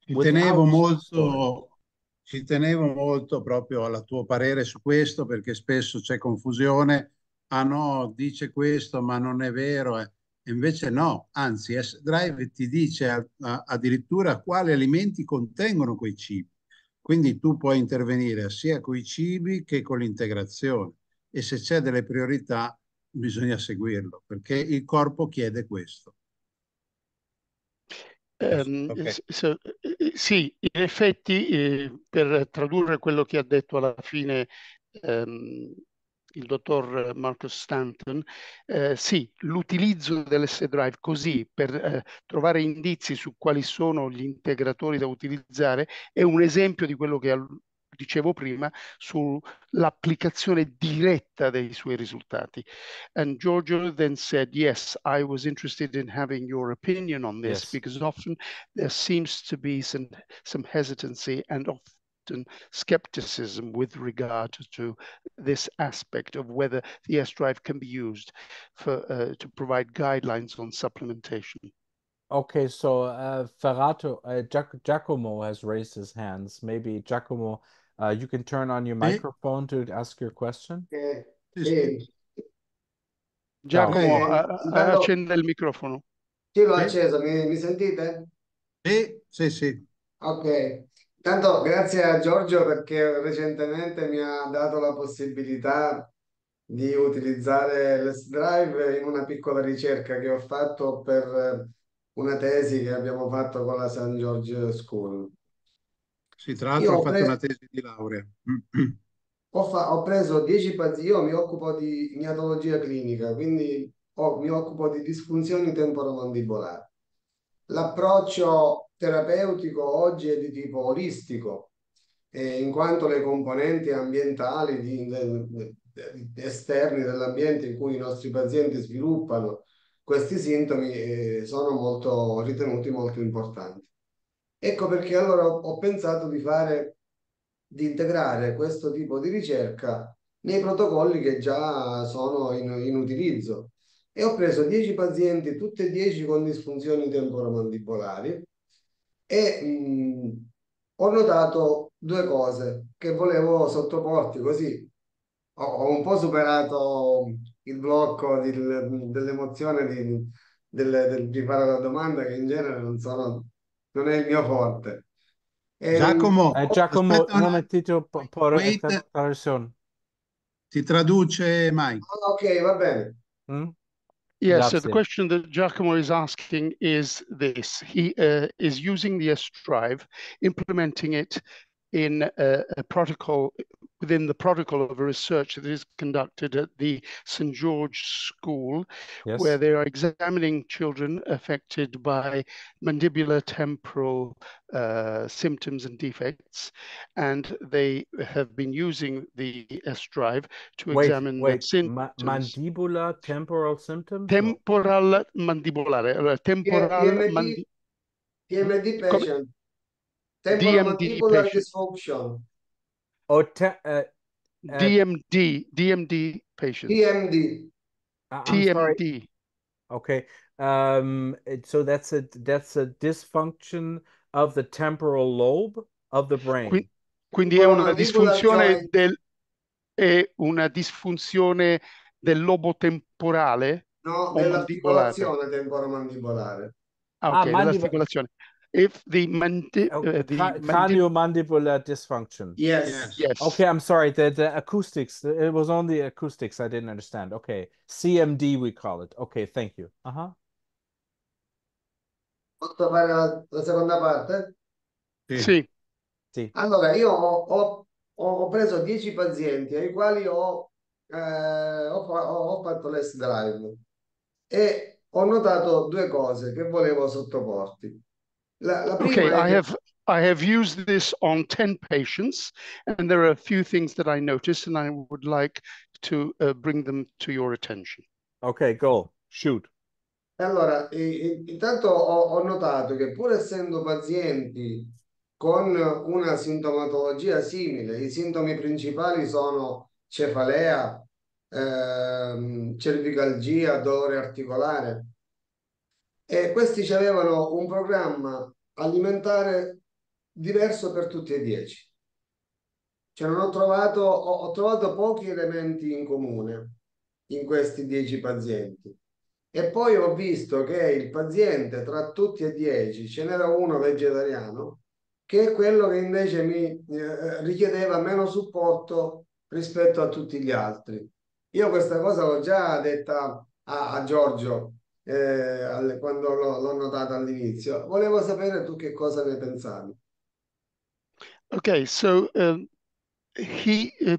Ci tenevo molto ci tenevo molto proprio al tuo parere su questo perché spesso c'è confusione. Ah no, dice questo, ma non è vero. Eh. Invece no, anzi, S-Drive ti dice a, a, addirittura quali alimenti contengono quei chip. Quindi tu puoi intervenire sia con i cibi che con l'integrazione e se c'è delle priorità bisogna seguirlo perché il corpo chiede questo. Um, okay. so, eh, sì, in effetti, eh, per tradurre quello che ha detto alla fine ehm, il dottor Marcus Stanton, eh, sì, l'utilizzo dell'S-Drive così per eh, trovare indizi su quali sono gli integratori da utilizzare è un esempio di quello che dicevo prima sull'applicazione diretta dei suoi risultati. And Giorgio then said, yes, I was interested in having your opinion on this yes. because often there seems to be some, some hesitancy and of certain skepticism with regard to this aspect of whether the S-drive can be used for, uh, to provide guidelines on supplementation. Okay, so uh, Ferrato, uh, Giac- Giacomo has raised his hands. Maybe Giacomo, uh, you can turn on your microphone to ask your question. Okay, uh, uh, sì. Giacomo, eh, accende il microfono. Sì, l'ho acceso, mi, mi sentite? Sì, sì, sì. Ok, Tanto grazie a Giorgio perché recentemente mi ha dato la possibilità di utilizzare l'S-Drive in una piccola ricerca che ho fatto per eh, una tesi che abbiamo fatto con la San George School. Sì, tra l'altro ho, ho, fatto una tesi di laurea. (clears throat) Ho, ho, preso 10 pazienti, io mi occupo di gnatologia clinica, quindi ho, mi occupo di disfunzioni temporomandibolari. L'approccio terapeutico oggi è di tipo olistico, eh, in quanto le componenti ambientali di, de, de, esterni dell'ambiente in cui i nostri pazienti sviluppano questi sintomi eh, sono molto, ritenuti molto importanti. Ecco perché allora ho, ho pensato di fare, di integrare questo tipo di ricerca nei protocolli che già sono in, in utilizzo. E ho preso 10 pazienti, tutte e 10 con disfunzioni temporomandibolari, e mh, ho notato due cose che volevo sottoporti così. Ho, ho un po' superato il blocco di, dell'emozione di, del, di, fare la domanda che in genere non, sono, non è il mio forte. E, Giacomo, eh, Giacomo aspetta, un momentito, por, por traduzione. Si traduce Mike. Ah, ok, va bene. Mm? Yeah, so the it. question that Giacomo is asking is this. He uh, is using the S drive, implementing it in a, a protocol within the protocol of a research that is conducted at the St. George School, yes. where they are examining children affected by mandibular temporal uh, symptoms and defects. And they have been using the S drive to wait, examine wait. symptoms. Ma mandibular temporal symptoms? Temporal mandibulare. Uh, temporal yeah, mandi DMD, DMD, patient. Temporal DMD mandibular patient. dysfunction. Or te- uh, uh, DMD, DMD patients. DMD. Uh, TMD. Okay. Um, so that's a that's a dysfunction of the temporal lobe of the brain. Quindi, è una disfunzione del è una disfunzione del lobo temporale no, dell'articolazione temporomandibolare. Ah, ah, okay, ah, dell'articolazione. if the, mandi- okay. Oh, uh, the Ca- mandi- craniomandibular dysfunction. Yes. yes. yes. Okay, I'm sorry. The, the acoustics, it was on the acoustics. I didn't understand. Okay. CMD, we call it. Okay, thank you. Uh huh. Posso fare la, la seconda parte? Sì. sì. Allora, io ho, ho, ho preso 10 pazienti ai quali ho, eh, ho, ho fatto l'est drive e ho notato due cose che volevo sottoporti. La, la prima okay, I have I have used this on 10 patients, and there are a few things that I noticed, and I would like to uh, bring them to your attention. Okay, go, shoot. Allora, intanto ho, ho notato che pur essendo pazienti con una sintomatologia simile, i sintomi principali sono cefalea, ehm, cervicalgia, dolore articolare, e questi avevano un programma alimentare diverso per tutti e dieci. Cioè non ho trovato, ho, ho trovato pochi elementi in comune in questi dieci pazienti. E poi ho visto che il paziente tra tutti e dieci ce n'era uno vegetariano, che è quello che invece mi eh, richiedeva meno supporto rispetto a tutti gli altri. Io questa cosa l'ho già detta a, a Giorgio eh, quando l'ho, all'inizio. Volevo sapere tu che cosa ne pensavi. Okay, so um, he uh,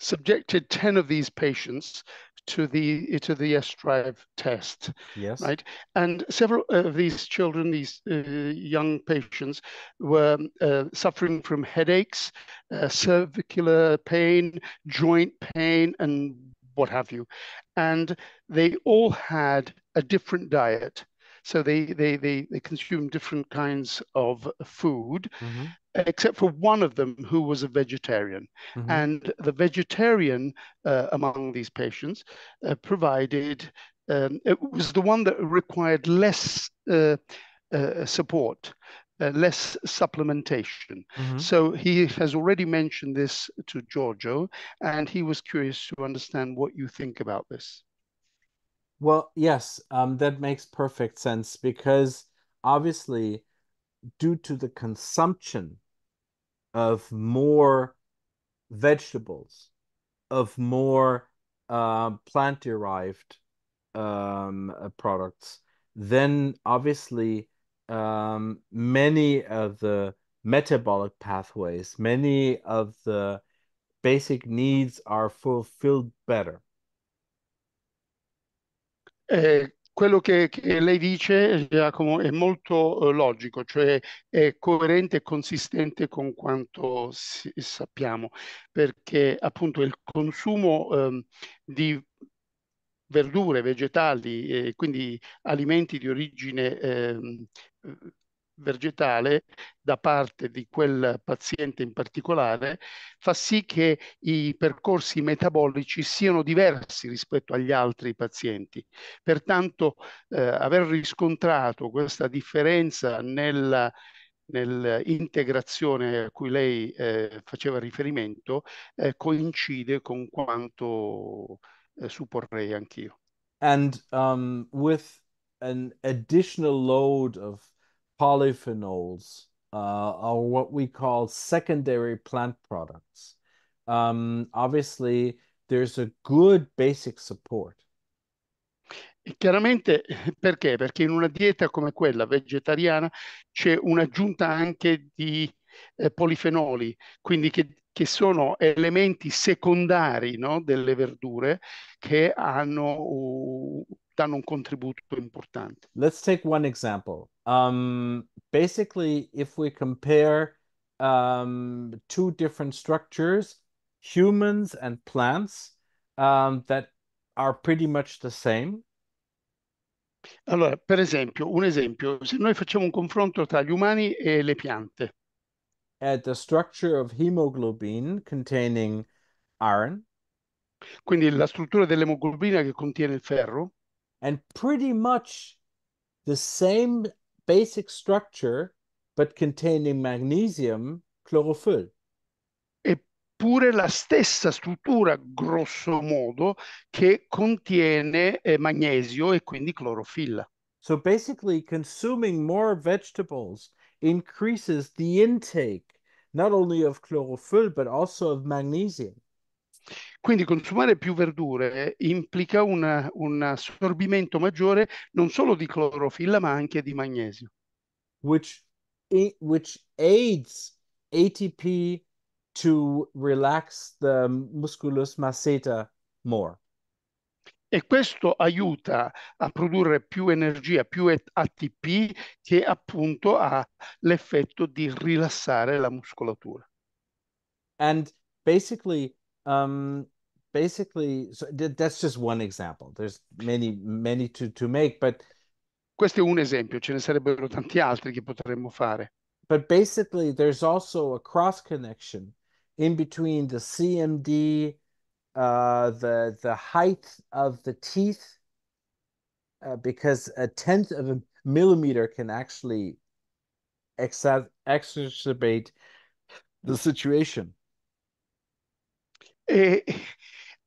subjected 10 of these patients to the to the S-drive test. Yes. Right. And several of these children, these uh, young patients, were uh, suffering from headaches, uh, cervicular pain, joint pain, and what have you, and they all had a different diet. So they, they, they, they consume different kinds of food, mm-hmm. except for one of them who was a vegetarian. Mm-hmm. And the vegetarian uh, among these patients uh, provided, um, it was the one that required less uh, uh support. Uh, less supplementation. Mm-hmm. So he has already mentioned this to Giorgio, and he was curious to understand what you think about this. Well, yes, um, that makes perfect sense because obviously, due to the consumption of more vegetables, of more uh, plant derived um, uh, products, then obviously um, many of the metabolic pathways, many of the basic needs are fulfilled better. Eh, quello che, che, lei dice, Giacomo, è molto eh, logico, cioè è coerente e consistente con quanto si, sappiamo, perché appunto il consumo eh, di verdure, vegetali e eh, quindi alimenti di origine ehm, vergetale da parte di quel paziente in particolare fa sì che i percorsi metabolici siano diversi rispetto agli altri pazienti. Pertanto eh, aver riscontrato questa differenza nella nell'integrazione a cui lei eh, faceva riferimento eh, coincide con quanto eh, supporrei anch'io. And um, with an additional load of polyphenols uh, are what we call secondary plant products. Um, obviously, there's a good basic support. Chiaramente (laughs) perché? Perché in una dieta come quella vegetariana c'è un'aggiunta anche di eh, polifenoli, quindi che, che, sono elementi secondari no, delle verdure che hanno uh, danno un contributo importante. Let's take one example. Um, basically, if we compare um, two different structures, humans and plants, um, that are pretty much the same. Allora, per esempio, un esempio, se noi facciamo un confronto tra gli umani e le piante. At the structure of hemoglobin containing iron. Quindi la struttura dell'emoglobina che contiene il ferro. and pretty much the same basic structure, but containing magnesium chlorophyll. Eppure la stessa struttura, grosso modo, che contiene eh, magnesio e quindi clorofilla. So basically, consuming more vegetables increases the intake not only of chlorophyll, but also of magnesium. Quindi consumare più verdure implica una, un assorbimento maggiore non solo di clorofilla ma anche di magnesio. Which, which aids ATP to relax the musculus masseter more. E questo aiuta a produrre più energia, più ATP, che appunto ha l'effetto di rilassare la muscolatura. And basically, um, basically, so that's just one example. There's many, many to, to make, but questo è un esempio, ce ne sarebbero tanti altri che potremmo fare. But basically, there's also a cross connection in between the CMD, uh, the the height of the teeth, uh, because a tenth of a millimeter can actually exacerbate the situation. E,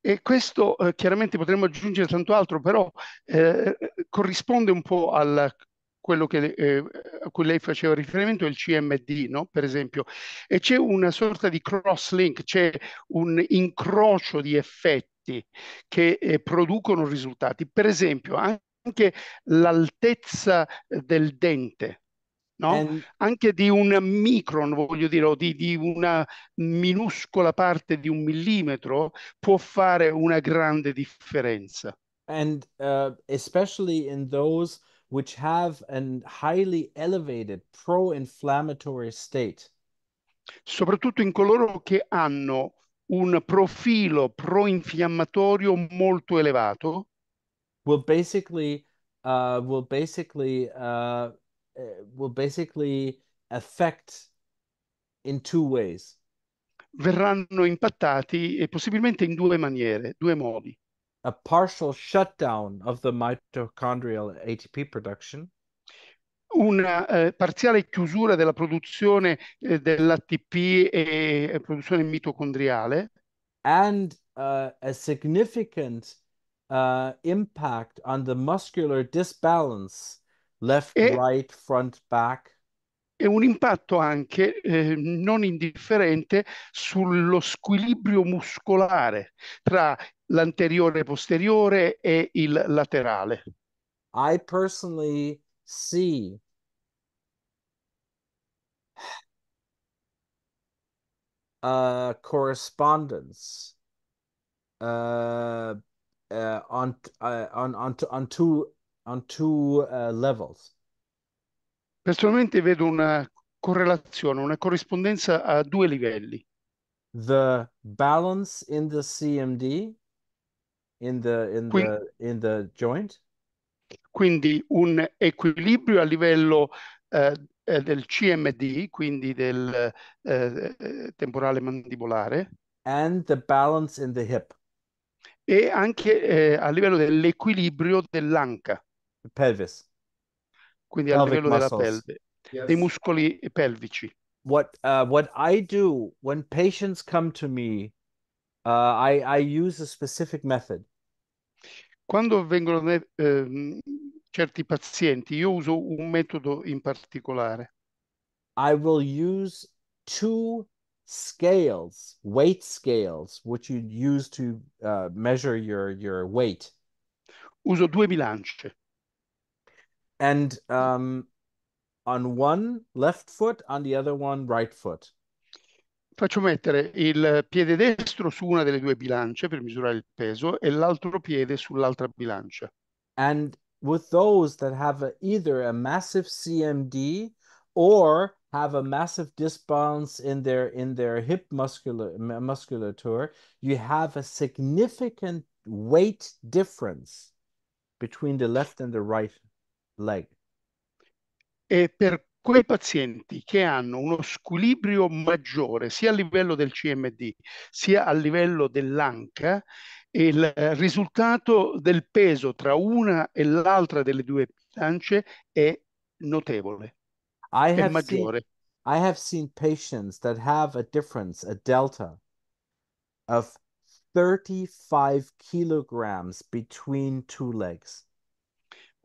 e questo eh, chiaramente potremmo aggiungere tanto altro, però eh, corrisponde un po' al quello che, eh, a cui lei faceva riferimento, il CMD, no? per esempio, e c'è una sorta di cross-link, c'è un incrocio di effetti che eh, producono risultati. Per esempio, anche l'altezza eh, del dente, no? And... anche di un micron, voglio dire, o di, di, una minuscola parte di un millimetro, può fare una grande differenza. And uh, especially in those which have a highly elevated pro-inflammatory state. Soprattutto in coloro che hanno un profilo pro-infiammatorio molto elevato. Will basically, uh, will basically uh, Uh, will basically affect in two ways. Verranno impattati e possibilmente in due maniere, due modi. A partial shutdown of the mitochondrial ATP production. Una eh, parziale chiusura della produzione eh, dell'ATP e, eh, produzione mitocondriale. And uh, a significant uh, impact on the muscular disbalance left, e, right, front, back. E un impatto anche eh, non indifferente sullo squilibrio muscolare tra l'anteriore posteriore e il laterale. I personally see (sighs) a correspondence uh, uh, on, uh, on, on, on two on two uh, levels? Personalmente vedo una correlazione, una corrispondenza a due livelli. The balance in the CMD in the in quindi, the in the joint. Quindi un equilibrio a livello eh, eh del CMD, quindi del eh, eh, temporale mandibolare. And the balance in the hip. E anche eh, a livello dell'equilibrio dell'anca pelvis. Quindi al Pelvic livello della muscles. pelve, dei muscoli pelvici. What uh, what I do when patients come to me, uh, I I use a specific method. Quando vengono me, ehm, certi pazienti, io uso un metodo in particolare. I will use two scales, weight scales, which you use to uh, measure your your weight. Uso due bilance. and um, on one left foot, on the other one right foot. Faccio mettere il piede destro su una delle due bilance per misurare il peso e l'altro piede sull'altra bilancia. And with those that have a, either a massive CMD or have a massive disbalance in their in their hip muscular musculature, you have a significant weight difference between the left and the right leg. E per quei pazienti che hanno uno squilibrio maggiore sia a livello del CMD sia a livello dell'anca, il risultato del peso tra una e l'altra delle due bilance è notevole, I è Seen, I have seen patients that have a difference, a delta of 35 kilograms between two legs.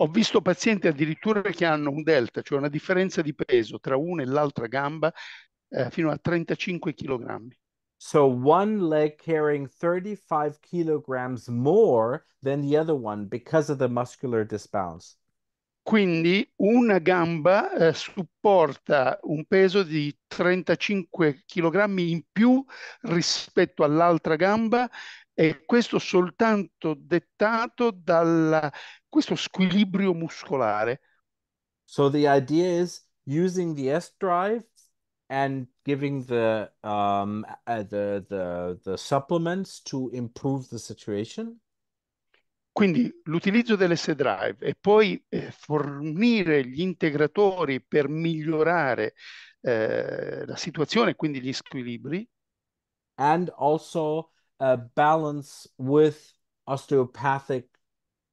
Ho visto pazienti addirittura che hanno un delta, cioè una differenza di peso tra una e l'altra gamba eh, fino a 35 kg. So one leg carrying 35 kilograms more than the other one because of the muscular disbalance. Quindi una gamba eh, supporta un peso di 35 kg in più rispetto all'altra gamba e questo soltanto dettato da questo squilibrio muscolare. So the idea is using the S drive and giving the um uh, the, the the supplements to improve the situation. Quindi l'utilizzo dell'S drive e poi eh, fornire gli integratori per migliorare eh, la situazione, quindi gli squilibri. And also uh, balance with osteopathic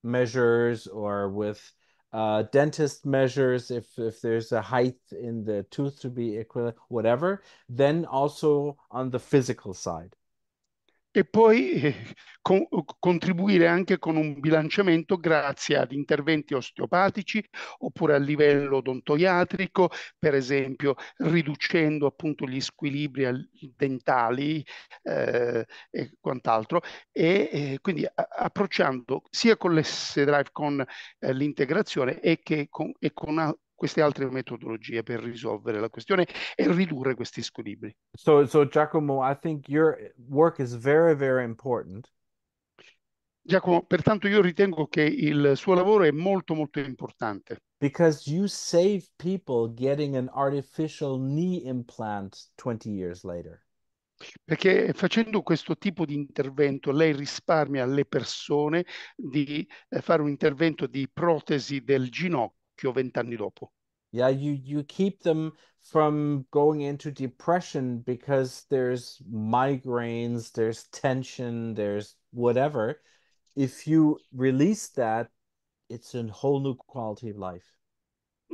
measures or with uh, dentist measures if if there's a height in the tooth to be equivalent whatever then also on the physical side e poi eh, con, contribuire anche con un bilanciamento grazie ad interventi osteopatici oppure a livello odontoiatrico, per esempio riducendo appunto gli squilibri dentali eh, e quant'altro e eh, quindi approcciando sia con l'S-Drive con eh, l'integrazione e che con, e con queste altre metodologie per risolvere la questione e ridurre questi squilibri. So, so Giacomo, I think your work is very, very important. Giacomo, pertanto io ritengo che il suo lavoro è molto molto importante. Because you save people getting an artificial knee implant 20 years later. Perché facendo questo tipo di intervento lei risparmia alle persone di eh, fare un intervento di protesi del ginocchio occhio vent'anni dopo. Yeah, you, you keep them from going into depression because there's migraines, there's tension, there's whatever. If you release that, it's a whole new quality of life.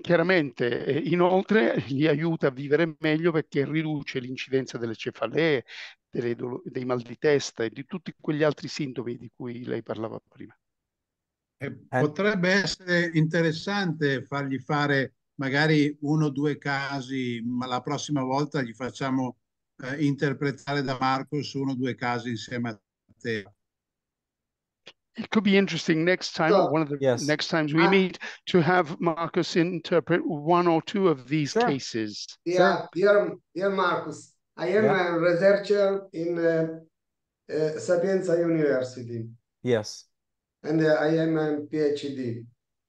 Chiaramente, inoltre li aiuta a vivere meglio perché riduce l'incidenza delle cefalee, delle, dei mal di testa e di tutti quegli altri sintomi di cui lei parlava prima. Eh, eh, potrebbe essere interessante fargli fare magari uno o due casi, ma la prossima volta gli facciamo eh, interpretare da Marco su uno o due casi insieme a te. It could be interesting next time, sure. or one of the yes. next times we ah. meet, to have Marcus interpret one or two of these sure. cases. Yeah, dear, dear Marcus, I am yeah. a researcher in uh, uh, Sapienza University. Yes and uh, I am a PhD.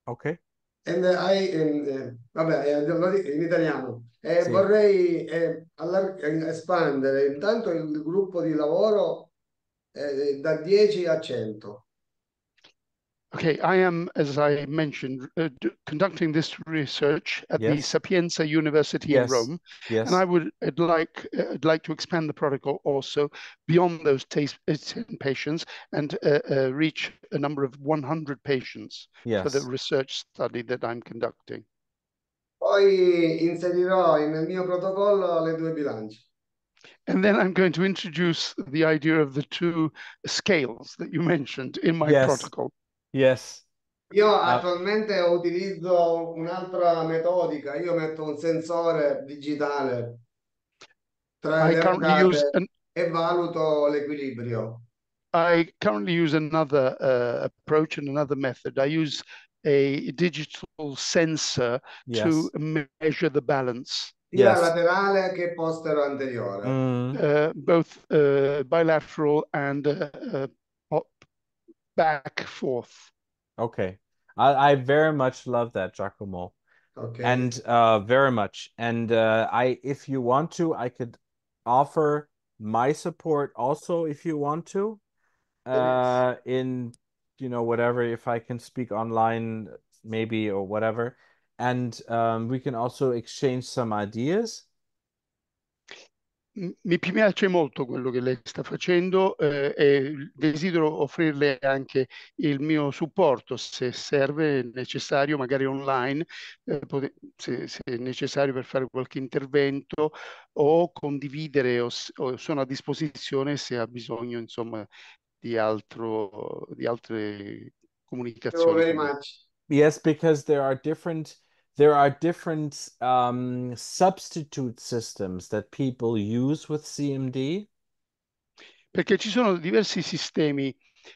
Ok. And uh, I, um, uh, vabbè, eh, in italiano. Eh, sì. Vorrei eh, eh, espandere intanto il gruppo di lavoro eh, da 10 a 100. Okay, I am, as I mentioned, uh, conducting this research at yes. the Sapienza University yes. in Rome, yes. and I would I'd like uh, I'd like to expand the protocol also beyond those ten uh, patients and uh, uh, reach a number of 100 patients for the research study that I'm conducting. Poi inserirò nel mio protocollo le due bilanci, And then I'm going to introduce the idea of the two scales that you mentioned in my yes. protocol. Yes. Io ah. attualmente utilizzo un'altra metodica, io metto un sensore digitale tra I le currently use an e valuto l'equilibrio. I currently use another uh, approach and another method. I use a digital sensor to yes. me- measure the balance, Sia Yes. laterale che postero anteriore. Mm. uh, both uh, bilateral and uh, uh, back forth. Okay, I, I very much love that, Giacomo. Okay. And uh, very much. And uh, I, if you want to, I could offer my support also if you want to. Uh, in you know whatever if I can speak online maybe or whatever, and um, we can also exchange some ideas mi piace molto quello che lei sta facendo eh, e desidero offrirle anche il mio supporto se serve, necessario, magari online, eh, se, se, necessario per fare qualche intervento o condividere o, o sono a disposizione se ha bisogno insomma, di, altro, di altre comunicazioni. Grazie you Yes, because there are different... there are different um, substitute systems that people use with CMD? Perché ci sono diversi sistemi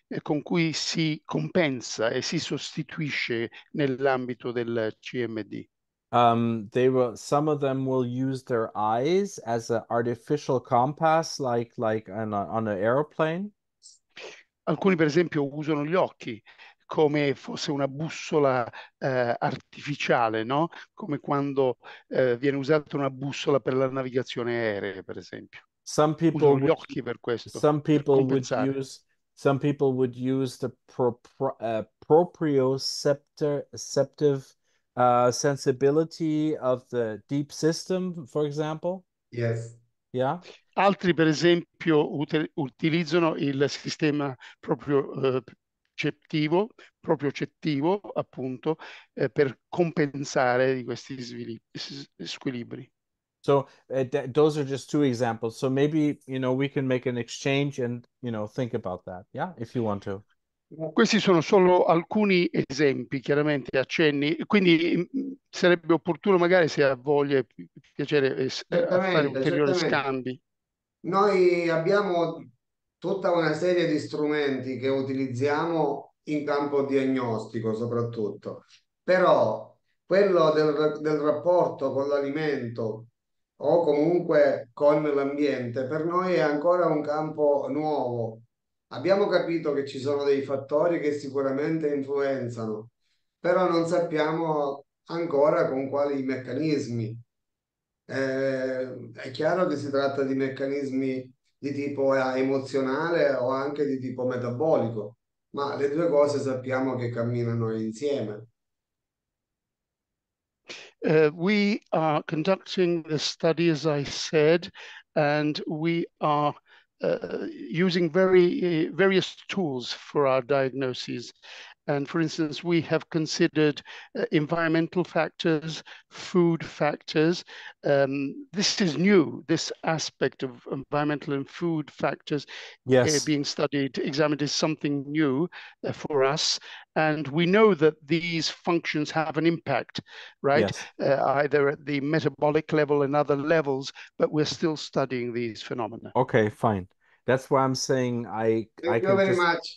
eh, con cui si compensa e si sostituisce nell'ambito del CMD. Um, they will some of them will use their eyes as an artificial compass like like on, on an aeroplane alcuni per esempio usano gli occhi come fosse una bussola eh, artificiale, no? come quando eh, viene usata una bussola per la navigazione aerea, per esempio. Some people Usano gli occhi per questo. Some people, would use, some people would use the pro, uh, proprioceptive uh, sensibility of the deep system, for example. Yes. Yeah. Altri, per esempio, utilizzano il sistema proprio uh, cettivo, proprio cettivo appunto, eh, per compensare di questi squilibri. So uh, eh, th- those are just two examples. So maybe you know we can make an exchange and you know think about that. Yeah, if you want to. Questi sono solo alcuni esempi, chiaramente accenni, quindi mm, sarebbe opportuno magari se ha voglia e piacere eh, fare ulteriori scambi. Noi abbiamo tutta una serie di strumenti che utilizziamo in campo diagnostico soprattutto, però quello del, del rapporto con l'alimento o comunque con l'ambiente per noi è ancora un campo nuovo. Abbiamo capito che ci sono dei fattori che sicuramente influenzano, però non sappiamo ancora con quali meccanismi. Eh, è chiaro che si tratta di meccanismi di tipo eh, emozionale o anche di tipo metabolico, ma le due cose sappiamo che camminano insieme. Uh, we are conducting the study, as I said, and we are uh, using very, uh, various tools for our diagnoses. And for instance, we have considered uh, environmental factors, food factors. Um, this is new, this aspect of environmental and food factors uh, yes. uh, being studied, examined is something new uh, for us. And we know that these functions have an impact, right? Yes. Uh, either at the metabolic level and other levels, but we're still studying these phenomena. Okay, fine. That's why I'm saying I. Thank I you very just... much.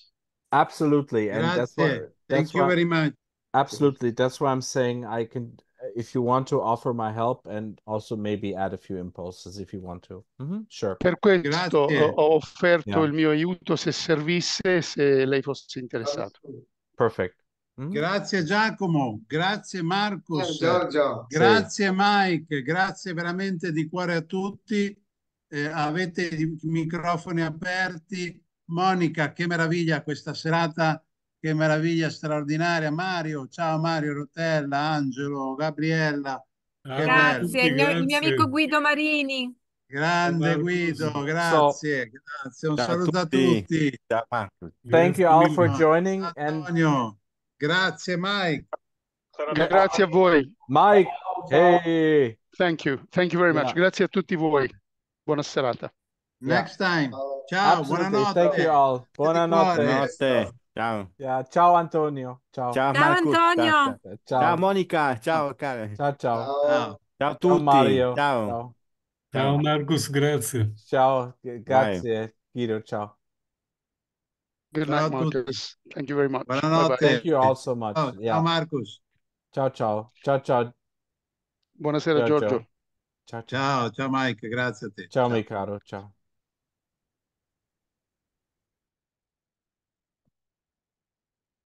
Absolutely, and Grazie. that's it. Thank you very much. Absolutely, that's why I'm saying I can. If you want to offer my help and also maybe add a few impulses if you want to. Mm -hmm. Sure. Per questo ho offerto yeah. il mio aiuto se servisse, se lei fosse interessato. Perfect. Mm -hmm. Grazie Giacomo, grazie Marcus, Giorgio. grazie sì. Mike, grazie veramente di cuore a tutti. Eh, avete i microfoni aperti Monica, che meraviglia questa serata, che meraviglia straordinaria. Mario, ciao Mario Rotella, Angelo, Gabriella. Ah, grazie, il mio, il mio, amico Guido Marini. Grande Guido, grazie, grazie. Un ciao saluto a tutti. A tutti. Thank you all for joining. Antonio, grazie Mike. Grazie a voi. Mike, hey. thank you, thank you very much. Yeah. Grazie a tutti voi. Buona serata. Next yeah. time. Uh, ciao, Absolutely. buonanotte. Thank you all. Buona Buonanotte. Notte. Ciao. Yeah, ciao Antonio. Ciao. Ciao, ciao Antonio. Ciao. ciao Monica. Ciao cara. Ciao ciao. Ciao, ciao a tutti. Ciao Mario. Ciao. Ciao, ciao Marcus, grazie. Ciao, grazie Guido, ciao. Good night, Marcus. Thank you very much. Buonanotte. Bye -bye. Thank you all so much. Ciao, yeah. ciao Marcus. Ciao ciao. Ciao ciao. Buonasera ciao, Giorgio. Ciao. Ciao, ciao, ciao Mike, grazie a te. Ciao, ciao. mio caro, ciao.